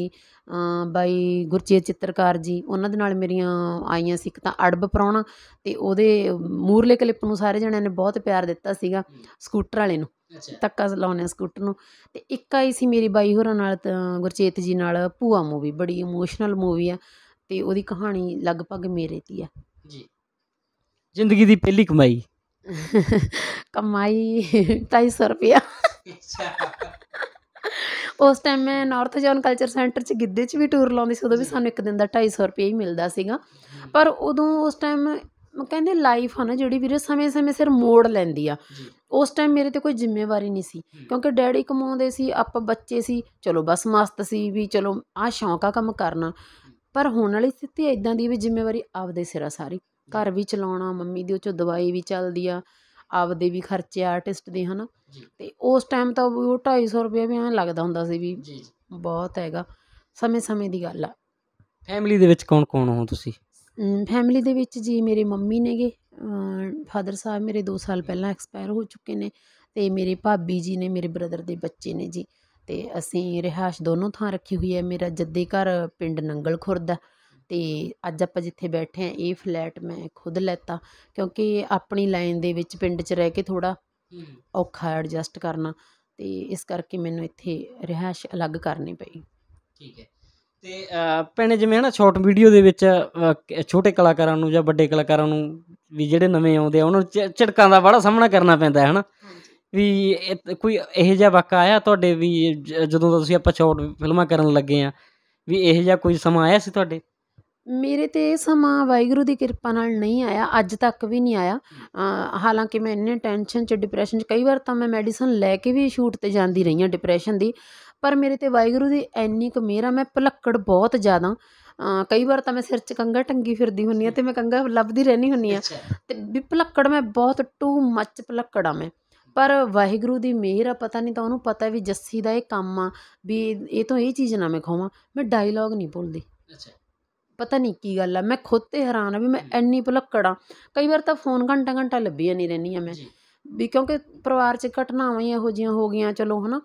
ਬਾਈ ਗੁਰਚੇ ਚਿੱਤਰਕਾਰ ਜੀ ਉਹਨਾਂ ਦੇ ਨਾਲ ਮੇਰੀਆਂ ਆਈਆਂ ਸੀ ਇੱਕ ਤਾਂ ਅੜਬ ਪਰੌਣਾ ਤੇ ਉਹਦੇ ਮੂਰਲੇ ਕਲਿੱਪ ਨੂੰ ਸਾਰੇ ਜਣਿਆਂ ਨੇ ਬਹੁਤ ਪਿਆਰ ਦਿੱਤਾ ਸੀਗਾ ਸਕੂਟਰ ਵਾਲੇ ਨੂੰ ਤੱਕਾ ਲਾਉਨੇ ਸਕੂਟਰ ਨੂੰ ਤੇ ਇੱਕ ਆਈ ਸੀ ਮੇਰੀ ਬਾਈ ਹੋਰਾਂ ਨਾਲ ਗੁਰਚੇਤ ਜੀ ਨਾਲ ਭੂਆ ਮੂਵੀ ਬੜੀ ਇਮੋਸ਼ਨਲ ਮੂਵੀ ਆ ਤੇ ਉਹਦੀ ਕਹਾਣੀ ਲਗਭਗ ਮੇਰੇ ਦੀ ਆ ਜੀ ਜ਼ਿੰਦਗੀ ਦੀ ਪਹਿਲੀ ਕਮਾਈ ਕਮਾਈ 250 ਰੁਪਿਆ ਅੱਛਾ ਉਸ ਟਾਈਮ ਮੈਂ ਨਾਰਥ ਜੋਨ ਕਲਚਰ ਸੈਂਟਰ 'ਚ ਗਿੱਧੇ 'ਚ ਵੀ ਟੂਰ ਲਾਉਂਦੀ ਸੀ ਉਦੋਂ ਵੀ ਸਾਨੂੰ ਇੱਕ ਦਿਨ ਦਾ 250 ਰੁਪਏ ਹੀ ਮਿਲਦਾ ਸੀਗਾ ਪਰ ਉਦੋਂ ਉਸ ਟਾਈਮ ਕਹਿੰਦੇ ਲਾਈਫ ਆ ਨਾ ਜਿਹੜੀ ਵੀਰੇ ਸਮੇਂ-ਸਮੇਂ ਸਿਰ ਮੋੜ ਲੈਂਦੀ ਆ ਉਸ ਟਾਈਮ ਮੇਰੇ ਤੇ ਕੋਈ ਜ਼ਿੰਮੇਵਾਰੀ ਨਹੀਂ ਸੀ ਕਿਉਂਕਿ ਡੈਡੀ ਕਮਾਉਂਦੇ ਸੀ ਆਪਾਂ ਬੱਚੇ ਸੀ ਚਲੋ ਬਸ ਮਸਤ ਸੀ ਵੀ ਚਲੋ ਆ ਸ਼ੌਂਕ ਆ ਕੰਮ ਕਰਨਾ ਪਰ ਹੁਣ ਵਾਲੀ ਸਥਿਤੀ ਐਦਾਂ ਦੀ ਵੀ ਜ਼ਿੰਮੇਵਾਰੀ ਆਪਦੇ ਸਿਰ ਆ ਸਾਰੀ ਘਰ ਵੀ ਚਲਾਉਣਾ ਮੰਮੀ ਦੀ ਉਹ ਚੋਂ ਦਵਾਈ ਵੀ ਚੱਲਦੀ ਆ ਆਪਦੇ ਵੀ ਖਰਚੇ ਆਰਟਿਸਟ ਦੇ ਹਨਾ ਤੇ ਉਸ ਟਾਈਮ ਤਾਂ ਉਹ 250 ਰੁਪਏ ਵੀ ਐਂ ਲੱਗਦਾ ਹੁੰਦਾ ਸੀ ਵੀ ਬਹੁਤ ਹੈਗਾ ਸਮੇਂ-ਸਮੇਂ ਦੀ ਗੱਲ ਆ ਫੈਮਿਲੀ ਦੇ ਵਿੱਚ ਕੌਣ-ਕੌਣ ਹੋ ਤੁਸੀਂ ਫੈਮਿਲੀ ਦੇ ਵਿੱਚ ਜੀ ਮੇਰੇ ਮੰਮੀ ਨੇਗੇ ਫਾਦਰ ਸਾਹਿਬ ਮੇਰੇ 2 ਸਾਲ ਪਹਿਲਾਂ ਐਕਸਪਾਇਰ ਹੋ ਚੁੱਕੇ ਨੇ ਤੇ ਮੇਰੇ ਭਾਬੀ ਜੀ ਨੇ ਮੇਰੇ ਬ੍ਰਦਰ ਦੇ ਬੱਚੇ ਨੇ ਜੀ ਤੇ ਅਸੀਂ ਰਿਹਾਸ਼ ਦੋਨੋਂ ਥਾਂ ਰੱਖੀ ਹੋਈ ਹੈ ਮੇਰਾ ਜੱਦੇ ਘਰ ਪਿੰਡ ਨੰਗਲ ਖੁਰਦ ਆ ਤੇ ਅੱਜ ਆਪਾਂ ਜਿੱਥੇ ਬੈਠੇ ਆ ਇਹ ਫਲੈਟ ਮੈਂ ਖੁਦ ਲੈਤਾ ਕਿਉਂਕਿ ਆਪਣੀ ਲਾਈਨ ਦੇ ਵਿੱਚ ਪਿੰਡ 'ਚ ਰਹਿ ਕੇ ਥੋੜਾ ਔਖਾ ਐਡਜਸਟ ਕਰਨਾ ਤੇ ਇਸ ਕਰਕੇ ਮੈਨੂੰ ਇੱਥੇ ਰਿਹਾਇਸ਼ ਅਲੱਗ ਕਰਨੀ ਪਈ ਠੀਕ ਹੈ ਤੇ ਪਿੰਡ ਜਿਵੇਂ ਹਨਾ ਸ਼ਾਰਟ ਵੀਡੀਓ ਦੇ ਵਿੱਚ ਛੋਟੇ ਕਲਾਕਾਰਾਂ ਨੂੰ ਜਾਂ ਵੱਡੇ ਕਲਾਕਾਰਾਂ ਨੂੰ ਵੀ ਜਿਹੜੇ ਨਵੇਂ ਆਉਂਦੇ ਆ ਉਹਨਾਂ ਨੂੰ ਝਟਕਾਂ ਦਾ ਬੜਾ ਸਾਹਮਣਾ ਕਰਨਾ ਪੈਂਦਾ ਹੈ ਹਨਾ ਵੀ ਕੋਈ ਇਹੋ ਜਿਹਾ ਵਕਾ ਆਇਆ ਤੁਹਾਡੇ ਵੀ ਜਦੋਂ ਤੁਸੀਂ ਆਪਾਂ ਸ਼ਾਰਟ ਫਿਲਮਾਂ ਕਰਨ ਲੱਗੇ ਆ ਵੀ ਇਹੋ ਜਿਹਾ ਕੋਈ ਸਮਾਂ ਆਇਆ ਸੀ ਤੁਹਾਡੇ ਮੇਰੇ ਤੇ ਇਹ ਸਮਾਂ ਵਾਹਿਗੁਰੂ ਦੀ ਕਿਰਪਾ ਨਾਲ ਨਹੀਂ ਆਇਆ ਅੱਜ ਤੱਕ ਵੀ ਨਹੀਂ ਆਇਆ ਹਾਲਾਂਕਿ ਮੈਂ ਇੰਨੇ ਟੈਨਸ਼ਨ 'ਚ ਡਿਪਰੈਸ਼ਨ 'ਚ ਕਈ ਵਾਰ ਤਾਂ ਮੈਂ ਮੈਡੀਸਨ ਲੈ ਕੇ ਵੀ ਸ਼ੂਟ ਤੇ ਜਾਂਦੀ ਰਹੀ ਹਾਂ ਡਿਪਰੈਸ਼ਨ ਦੀ ਪਰ ਮੇਰੇ ਤੇ ਵਾਹਿਗੁਰੂ ਦੀ ਐਨੀ ਕੁ ਮੇਰਾ ਮੈਂ ਭਲੱਕੜ ਬਹੁਤ ਜ਼ਿਆਦਾ ਕਈ ਵਾਰ ਤਾਂ ਮੈਂ ਸਿਰ 'ਚ ਕੰਗਾ ਟੰਗੀ ਫਿਰਦੀ ਹੁੰਨੀ ਆ ਤੇ ਮੈਂ ਕੰਗਾ ਲੱਭਦੀ ਰਹਿਣੀ ਹੁੰਨੀ ਆ ਤੇ ਵੀ ਭਲੱਕੜ ਮੈਂ ਬਹੁਤ ਟੂ ਮੱਚ ਭਲੱਕੜ ਆ ਮੈਂ ਪਰ ਵਾਹਿਗੁਰੂ ਦੀ ਮਿਹਰ ਆ ਪਤਾ ਨਹੀਂ ਤਾਂ ਉਹਨੂੰ ਪਤਾ ਵੀ ਜੱਸੀ ਦਾ ਇਹ ਕੰਮ ਆ ਵੀ ਇਹ ਤੋਂ ਇਹ ਚੀਜ਼ ਨਾ ਮੈਂ ਖਾਵਾਂ ਮੈਂ ਡਾਇਲੌਗ ਨਹੀਂ ਭੁੱਲਦੀ ਅੱਛਾ ਪਤਾ ਨਹੀਂ ਕੀ ਗੱਲ ਆ ਮੈਂ ਖੁਦ ਤੇ ਹੈਰਾਨ ਆ ਵੀ ਮੈਂ ਇੰਨੀ ਭੁਲੱਕੜ ਕਈ ਵਾਰ ਤਾਂ ਫੋਨ ਘੰਟਾ ਘੰਟਾ ਲੱਭੀ ਜਾਂਦੀ ਰਹਿੰਦੀ ਆ ਮੈਂ ਵੀ ਕਿਉਂਕਿ ਪਰਿਵਾਰ 'ਚ ਘਟਨਾਵਾਂ ਹੀ ਇਹੋ ਜਿਹੀਆਂ ਹੋ ਗਈਆਂ ਚਲੋ ਹਨਾ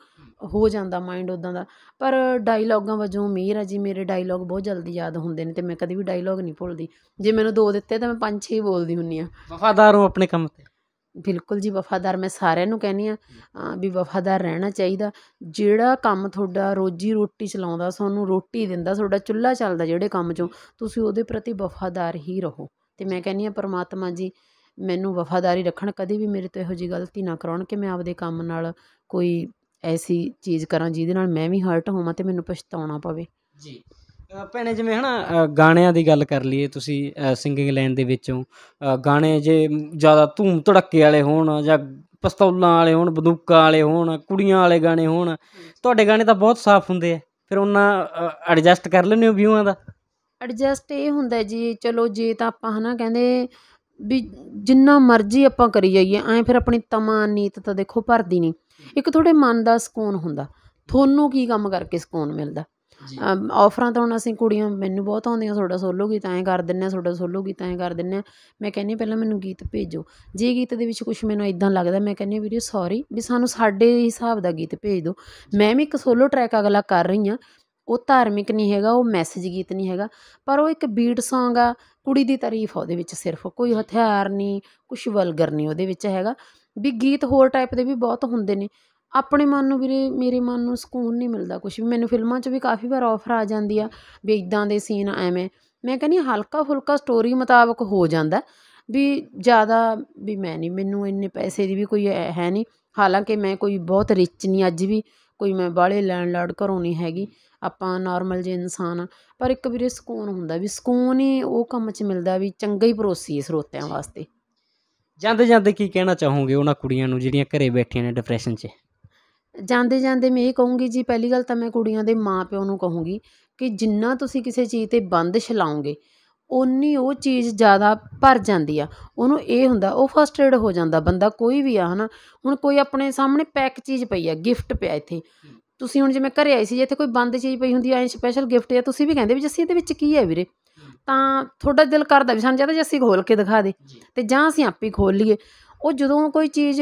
ਹੋ ਜਾਂਦਾ ਮਾਈਂਡ ਉਦਾਂ ਦਾ ਪਰ ਡਾਇਲੌਗਾਂ ਵਜੋਂ ਮੇਰ ਆ ਜੀ ਮੇਰੇ ਡਾਇਲੌਗ ਬਹੁਤ ਜਲਦੀ ਯਾਦ ਹੁੰਦੇ ਨੇ ਤੇ ਮੈਂ ਕਦੇ ਵੀ ਡਾਇਲੌਗ ਨਹੀਂ ਭੁੱਲਦੀ ਜੇ ਮੈਨੂੰ ਦੋ ਦਿੱਤੇ ਤਾਂ ਮੈਂ ਪੰਜ ਛੇ ਬੋਲਦੀ ਹੁੰਨੀ ਆ ਵਫਾਦਾਰ ਹੋ ਆਪਣੇ ਕੰਮ ਤੇ ਬਿਲਕੁਲ ਜੀ ਵਫਾਦਾਰ ਮੈਂ ਸਾਰਿਆਂ ਨੂੰ ਕਹਿੰਨੀ ਆ ਵੀ ਵਫਾਦਾਰ ਰਹਿਣਾ ਚਾਹੀਦਾ ਜਿਹੜਾ ਕੰਮ ਤੁਹਾਡਾ ਰੋਜੀ ਰੋਟੀ ਚਲਾਉਂਦਾ ਤੁਹਾਨੂੰ ਰੋਟੀ ਦਿੰਦਾ ਤੁਹਾਡਾ ਚੁੱਲ੍ਹਾ ਚੱਲਦਾ ਜਿਹੜੇ ਕੰਮ 'ਚੋਂ ਤੁਸੀਂ ਉਹਦੇ ਪ੍ਰਤੀ ਵਫਾਦਾਰ ਹੀ ਰਹੋ ਤੇ ਮੈਂ ਕਹਿੰਨੀ ਆ ਪਰਮਾਤਮਾ ਜੀ ਮੈਨੂੰ ਵਫਾਦਾਰੀ ਰੱਖਣ ਕਦੇ ਵੀ ਮੇਰੇ ਤੋਂ ਇਹੋ ਜੀ ਗਲਤੀ ਨਾ ਕਰਾਉਣ ਕਿ ਮੈਂ ਆਪਦੇ ਕੰਮ ਨਾਲ ਕੋਈ ਐਸੀ ਚੀਜ਼ ਕਰਾਂ ਜਿਹਦੇ ਨਾਲ ਮੈਂ ਵੀ ਹਰਟ ਹੋਵਾਂ ਤੇ ਮੈਨੂੰ ਪਛਤਾਉਣਾ ਪਵੇ ਜੀ ਭੈਣੇ ਜਿਵੇਂ ਹਨਾ ਗਾਣਿਆਂ ਦੀ ਗੱਲ ਕਰ ਲਈਏ ਤੁਸੀਂ ਸਿੰਗਿੰਗ ਲਾਈਨ ਦੇ ਵਿੱਚੋਂ ਗਾਣੇ ਜੇ ਜ਼ਿਆਦਾ ਧੂਮ ਧੜੱਕੇ ਵਾਲੇ ਹੋਣ ਜਾਂ ਪਿਸਤੌਲਾਂ ਵਾਲੇ ਹੋਣ ਬੰਦੂਕਾਂ ਵਾਲੇ ਹੋਣ ਕੁੜੀਆਂ ਵਾਲੇ ਗਾਣੇ ਹੋਣ ਤੁਹਾਡੇ ਗਾਣੇ ਤਾਂ ਬਹੁਤ ਸਾਫ਼ ਹੁੰਦੇ ਆ ਫਿਰ ਉਹਨਾਂ ਐਡਜਸਟ ਕਰ ਲੈਂਦੇ ਹੋ ਵਿਊਆਂ ਦਾ ਐਡਜਸਟ ਇਹ ਹੁੰਦਾ ਜੀ ਚਲੋ ਜੇ ਤਾਂ ਆਪਾਂ ਹਨਾ ਕਹਿੰਦੇ ਵੀ ਜਿੰਨਾ ਮਰਜ਼ੀ ਆਪਾਂ ਕਰੀ ਜਾਈਏ ਐਂ ਫਿਰ ਆਪਣੀ ਤਮਾ ਨੀਤ ਤਾਂ ਦੇਖੋ ਭਰਦੀ ਨਹੀਂ ਇੱਕ ਤੁਹਾਡੇ ਮਨ ਦਾ ਸਕੂਨ ਹੁੰਦਾ ਤੁਹਾਨੂੰ ਕੀ ਕੰਮ ਕਰਕੇ ਸਕੂਨ ਮਿਲਦਾ ਆਫਰਾਂ ਤਾਂ ਹੁਣ ਅਸੀਂ ਕੁੜੀਆਂ ਮੈਨੂੰ ਬਹੁਤ ਆਉਂਦੀਆਂ ਤੁਹਾਡਾ ਸੋਲੋ ਗੀਤ ਐਂ ਕਰ ਦਿੰਨੇ ਆ ਤੁਹਾਡਾ ਸੋਲੋ ਗੀਤ ਐਂ ਕਰ ਦਿੰਨੇ ਆ ਮੈਂ ਕਹਿੰਨੀ ਪਹਿਲਾਂ ਮੈਨੂੰ ਗੀਤ ਭੇਜੋ ਜੇ ਗੀਤ ਦੇ ਵਿੱਚ ਕੁਝ ਮੈਨੂੰ ਇਦਾਂ ਲੱਗਦਾ ਮੈਂ ਕਹਿੰਨੀ ਵੀਡੀਓ ਸੌਰੀ ਵੀ ਸਾਨੂੰ ਸਾਡੇ ਹਿਸਾਬ ਦਾ ਗੀਤ ਭੇਜ ਦਿਓ ਮੈਂ ਵੀ ਇੱਕ ਸੋਲੋ ਟਰੈਕ ਅਗਲਾ ਕਰ ਰਹੀ ਆ ਉਹ ਧਾਰਮਿਕ ਨਹੀਂ ਹੈਗਾ ਉਹ ਮੈਸੇਜ ਗੀਤ ਨਹੀਂ ਹੈਗਾ ਪਰ ਉਹ ਇੱਕ ਬੀਟ Song ਆ ਕੁੜੀ ਦੀ ਤਾਰੀਫ ਆ ਉਹਦੇ ਵਿੱਚ ਸਿਰਫ ਕੋਈ ਹਥਿਆਰ ਨਹੀਂ ਕੁਝ ਵਲਗਰ ਨਹੀਂ ਉਹਦੇ ਵਿੱਚ ਹੈਗਾ ਵੀ ਗੀਤ ਹੋਰ ਟਾਈਪ ਦੇ ਵੀ ਬਹੁਤ ਹੁੰਦੇ ਨੇ ਆਪਣੇ ਮਨ ਨੂੰ ਵੀਰੇ ਮੇਰੇ ਮਨ ਨੂੰ ਸਕੂਨ ਨਹੀਂ ਮਿਲਦਾ ਕੁਝ ਵੀ ਮੈਨੂੰ ਫਿਲਮਾਂ 'ਚ ਵੀ ਕਾਫੀ ਵਾਰ ਆਫਰ ਆ ਜਾਂਦੀ ਆ ਵੀ ਇਦਾਂ ਦੇ ਸੀਨ ਐਵੇਂ ਮੈਂ ਕਹਿੰਦੀ ਹਲਕਾ ਫੁਲਕਾ ਸਟੋਰੀ ਮੁਤਾਬਕ ਹੋ ਜਾਂਦਾ ਵੀ ਜ਼ਿਆਦਾ ਵੀ ਮੈਂ ਨਹੀਂ ਮੈਨੂੰ ਇੰਨੇ ਪੈਸੇ ਦੀ ਵੀ ਕੋਈ ਹੈ ਨਹੀਂ ਹਾਲਾਂਕਿ ਮੈਂ ਕੋਈ ਬਹੁਤ ਰਿਚ ਨਹੀਂ ਅੱਜ ਵੀ ਕੋਈ ਮੈਂ ਬਾਹਲੇ ਲੈਂਡਲਾਰਡ ਘਰੋਂ ਨਹੀਂ ਹੈਗੀ ਆਪਾਂ ਨਾਰਮਲ ਜਿਹੇ ਇਨਸਾਨ ਆ ਪਰ ਇੱਕ ਵੀਰੇ ਸਕੂਨ ਹੁੰਦਾ ਵੀ ਸਕੂਨ ਹੀ ਉਹ ਕੰਮ 'ਚ ਮਿਲਦਾ ਵੀ ਚੰਗਾ ਹੀ ਪਰੋਸੀ ਸਰੋਤਿਆਂ ਵਾਸਤੇ ਜਾਂਦੇ ਜਾਂਦੇ ਕੀ ਕਹਿਣਾ ਚਾਹੋਗੇ ਉਹਨਾਂ ਕੁੜੀਆਂ ਨੂੰ ਜਿਹੜੀਆਂ ਘਰੇ ਬੈਠੀਆਂ ਨੇ ਡਿਪਰੈਸ਼ਨ 'ਚ ਜਾਂਦੇ ਜਾਂਦੇ ਮੈਂ ਇਹ ਕਹੂੰਗੀ ਜੀ ਪਹਿਲੀ ਗੱਲ ਤਾਂ ਮੈਂ ਕੁੜੀਆਂ ਦੇ ਮਾਂ ਪਿਓ ਨੂੰ ਕਹੂੰਗੀ ਕਿ ਜਿੰਨਾ ਤੁਸੀਂ ਕਿਸੇ ਚੀਜ਼ 'ਤੇ ਬੰਦਸ਼ ਲਾਉਂਗੇ ਉਨੀ ਉਹ ਚੀਜ਼ ਜ਼ਿਆਦਾ ਭਰ ਜਾਂਦੀ ਆ ਉਹਨੂੰ ਇਹ ਹੁੰਦਾ ਉਹ ਫਸਟ ਏਡ ਹੋ ਜਾਂਦਾ ਬੰਦਾ ਕੋਈ ਵੀ ਆ ਹਨਾ ਹੁਣ ਕੋਈ ਆਪਣੇ ਸਾਹਮਣੇ ਪੈਕ ਚੀਜ਼ ਪਈ ਆ ਗਿਫਟ ਪਿਆ ਇੱਥੇ ਤੁਸੀਂ ਹੁਣ ਜਿਵੇਂ ਘਰੇ ਆਈ ਸੀ ਇੱਥੇ ਕੋਈ ਬੰਦ ਚੀਜ਼ ਪਈ ਹੁੰਦੀ ਆ ਐ ਸਪੈਸ਼ਲ ਗਿਫਟ ਆ ਤੁਸੀਂ ਵੀ ਕਹਿੰਦੇ ਵੀ ਜੱਸੀ ਇਹਦੇ ਵਿੱਚ ਕੀ ਹੈ ਵੀਰੇ ਤਾਂ ਤੁਹਾਡਾ ਦਿਲ ਕਰਦਾ ਵੀ ਸਾਨੂੰ ਜਿਆਦਾ ਜੱਸੀ ਖੋਲ ਕੇ ਦਿਖਾ ਦੇ ਤੇ ਜਾਂ ਅਸੀਂ ਆਪੇ ਖੋਲ ਲਈਏ ਉਹ ਜਦੋਂ ਕੋਈ ਚੀਜ਼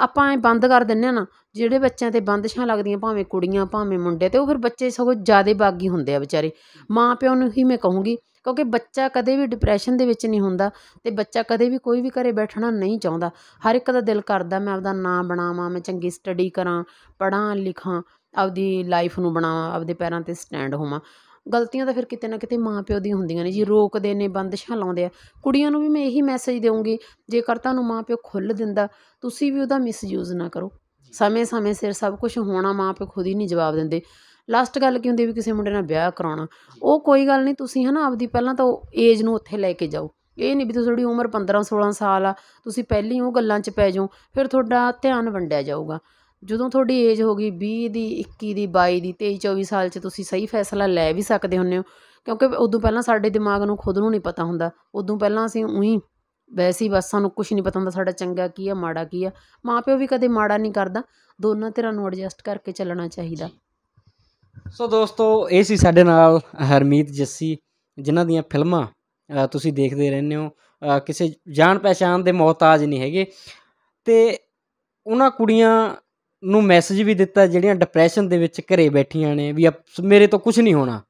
ਆਪਾਂ ਐ ਬੰਦ ਕਰ ਦਿੰਨੇ ਆ ਨਾ ਜਿਹੜੇ ਬੱਚਿਆਂ 'ਤੇ ਬੰਦਸ਼ਾਂ ਲੱਗਦੀਆਂ ਭਾਵੇਂ ਕੁੜੀਆਂ ਭਾਵੇਂ ਮੁੰਡੇ ਤੇ ਉਹ ਫਿਰ ਬੱਚੇ ਸਗੋਂ ਜ਼ਿਆਦਾ ਬਾਗੀ ਹੁੰਦੇ ਆ ਵਿਚਾਰੇ ਮਾਂ ਪਿਓ ਨੂੰ ਹੀ ਮੈਂ ਕਹੂੰਗੀ ਕਿਉਂਕਿ ਬੱਚਾ ਕਦੇ ਵੀ ਡਿਪਰੈਸ਼ਨ ਦੇ ਵਿੱਚ ਨਹੀਂ ਹੁੰਦਾ ਤੇ ਬੱਚਾ ਕਦੇ ਵੀ ਕੋਈ ਵੀ ਘਰੇ ਬੈਠਣਾ ਨਹੀਂ ਚਾਹੁੰਦਾ ਹਰ ਇੱਕ ਦਾ ਦਿਲ ਕਰਦਾ ਮੈਂ ਆਪਦਾ ਨਾਂ ਬਣਾਵਾਂ ਮੈਂ ਚੰਗੀ ਸਟੱਡੀ ਕਰਾਂ ਪੜਾਂ ਲਿਖਾਂ ਆਪਦੀ ਲਾਈਫ ਨੂੰ ਬਣਾਵਾਂ ਆਪਦੇ ਪੈਰਾਂ 'ਤੇ ਸਟੈਂਡ ਹੋਵਾਂ ਗਲਤੀਆਂ ਤਾਂ ਫਿਰ ਕਿਤੇ ਨਾ ਕਿਤੇ ਮਾਂ ਪਿਓ ਦੀ ਹੁੰਦੀਆਂ ਨੇ ਜੀ ਰੋਕਦੇ ਨੇ ਬੰਦਸ਼ਾਂ ਲਾਉਂਦੇ ਆ ਕੁੜੀਆਂ ਨੂੰ ਵੀ ਮੈਂ ਇਹੀ ਮੈਸੇਜ ਦੇਵਾਂਗੀ ਜੇਕਰ ਤੁਹਾਨੂੰ ਮਾਂ ਪਿਓ ਖੁੱਲ ਦਿੰਦਾ ਤੁਸੀਂ ਵੀ ਉਹਦਾ ਮਿਸਯੂਜ਼ ਨਾ ਕਰੋ ਸਮੇਂ-ਸਮੇਂ ਸਿਰ ਸਭ ਕੁਝ ਹੋਣਾ ਮਾਂ ਪਿਓ ਖੁਦ ਹੀ ਨਹੀਂ ਜਵਾਬ ਦਿੰਦੇ ਲਾਸਟ ਗੱਲ ਕੀ ਹੁੰਦੀ ਵੀ ਕਿਸੇ ਮੁੰਡੇ ਨਾਲ ਵਿਆਹ ਕਰਾਉਣਾ ਉਹ ਕੋਈ ਗੱਲ ਨਹੀਂ ਤੁਸੀਂ ਹਨਾ ਆਪਦੀ ਪਹਿਲਾਂ ਤਾਂ ਏਜ ਨੂੰ ਉੱਥੇ ਲੈ ਕੇ ਜਾਓ ਇਹ ਨਹੀਂ ਵੀ ਤੁਹਾਡੀ ਉਮਰ 15 16 ਸਾਲ ਆ ਤੁਸੀਂ ਪਹਿਲੀ ਉਹ ਗੱਲਾਂ 'ਚ ਪੈ ਜਾਓ ਫਿਰ ਤੁਹਾਡਾ ਧਿਆਨ ਵੰਡਿਆ ਜਾਊਗਾ ਜਦੋਂ ਤੁਹਾਡੀ ਏਜ ਹੋ ਗਈ 20 ਦੀ 21 ਦੀ 22 ਦੀ 23 24 ਸਾਲ 'ਚ ਤੁਸੀਂ ਸਹੀ ਫੈਸਲਾ ਲੈ ਵੀ ਸਕਦੇ ਹੁੰਨੇ ਹੋ ਕਿਉਂਕਿ ਉਦੋਂ ਪਹਿਲਾਂ ਸਾਡੇ ਦਿਮਾਗ ਨੂੰ ਖੁਦ ਨੂੰ ਨਹੀਂ ਪਤਾ ਹੁੰਦਾ ਉਦੋਂ ਪਹਿਲਾਂ ਅਸੀਂ ਉਹੀ ਵੈਸੇ ਬਸ ਸਾਨੂੰ ਕੁਝ ਨਹੀਂ ਪਤਾ ਹੁੰਦਾ ਸਾਡਾ ਚੰਗਾ ਕੀ ਆ ਮਾੜਾ ਕੀ ਆ ਮਾਪਿਓ ਵੀ ਕਦੇ ਮਾੜਾ ਨਹੀਂ ਕਰਦਾ ਦੋਨਾਂ ਧਿਰਾਂ ਨੂੰ ਐਡਜਸਟ ਕਰਕੇ ਚੱਲਣਾ ਚਾਹੀਦਾ ਸੋ ਦੋਸਤੋ ਇਹ ਸੀ ਸਾਡੇ ਨਾਲ ਹਰਮੀਤ ਜੱਸੀ ਜਿਨ੍ਹਾਂ ਦੀਆਂ ਫਿਲਮਾਂ ਤੁਸੀਂ ਦੇਖਦੇ ਰਹਿੰਦੇ ਹੋ ਕਿਸੇ ਜਾਣ ਪਛਾਣ ਦੇ ਮੌਤਾਜ ਨਹੀਂ ਹੈਗੇ ਤੇ ਉਹਨਾਂ ਕੁੜੀਆਂ ਨੂੰ ਮੈਸੇਜ ਵੀ ਦਿੱਤਾ ਜਿਹੜੀਆਂ ਡਿਪਰੈਸ਼ਨ ਦੇ ਵਿੱਚ ਘਰੇ ਬੈਠੀਆਂ ਨੇ ਵੀ ਮੇਰੇ ਤੋਂ ਕੁਝ ਨਹੀਂ ਹੋਣਾ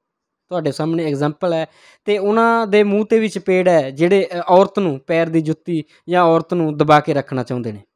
ਤੁਹਾਡੇ ਸਾਹਮਣੇ ਐਗਜ਼ਾਮਪਲ ਹੈ ਤੇ ਉਹਨਾਂ ਦੇ ਮੂੰਹ ਤੇ ਵੀ ਚਪੇੜ ਹੈ ਜਿਹੜੇ ਔਰਤ ਨੂੰ ਪੈਰ ਦੀ ਜੁੱਤੀ ਜਾਂ ਔਰਤ ਨੂੰ ਦਬਾ ਕੇ ਰੱਖਣਾ ਚਾਹੁੰਦੇ ਨੇ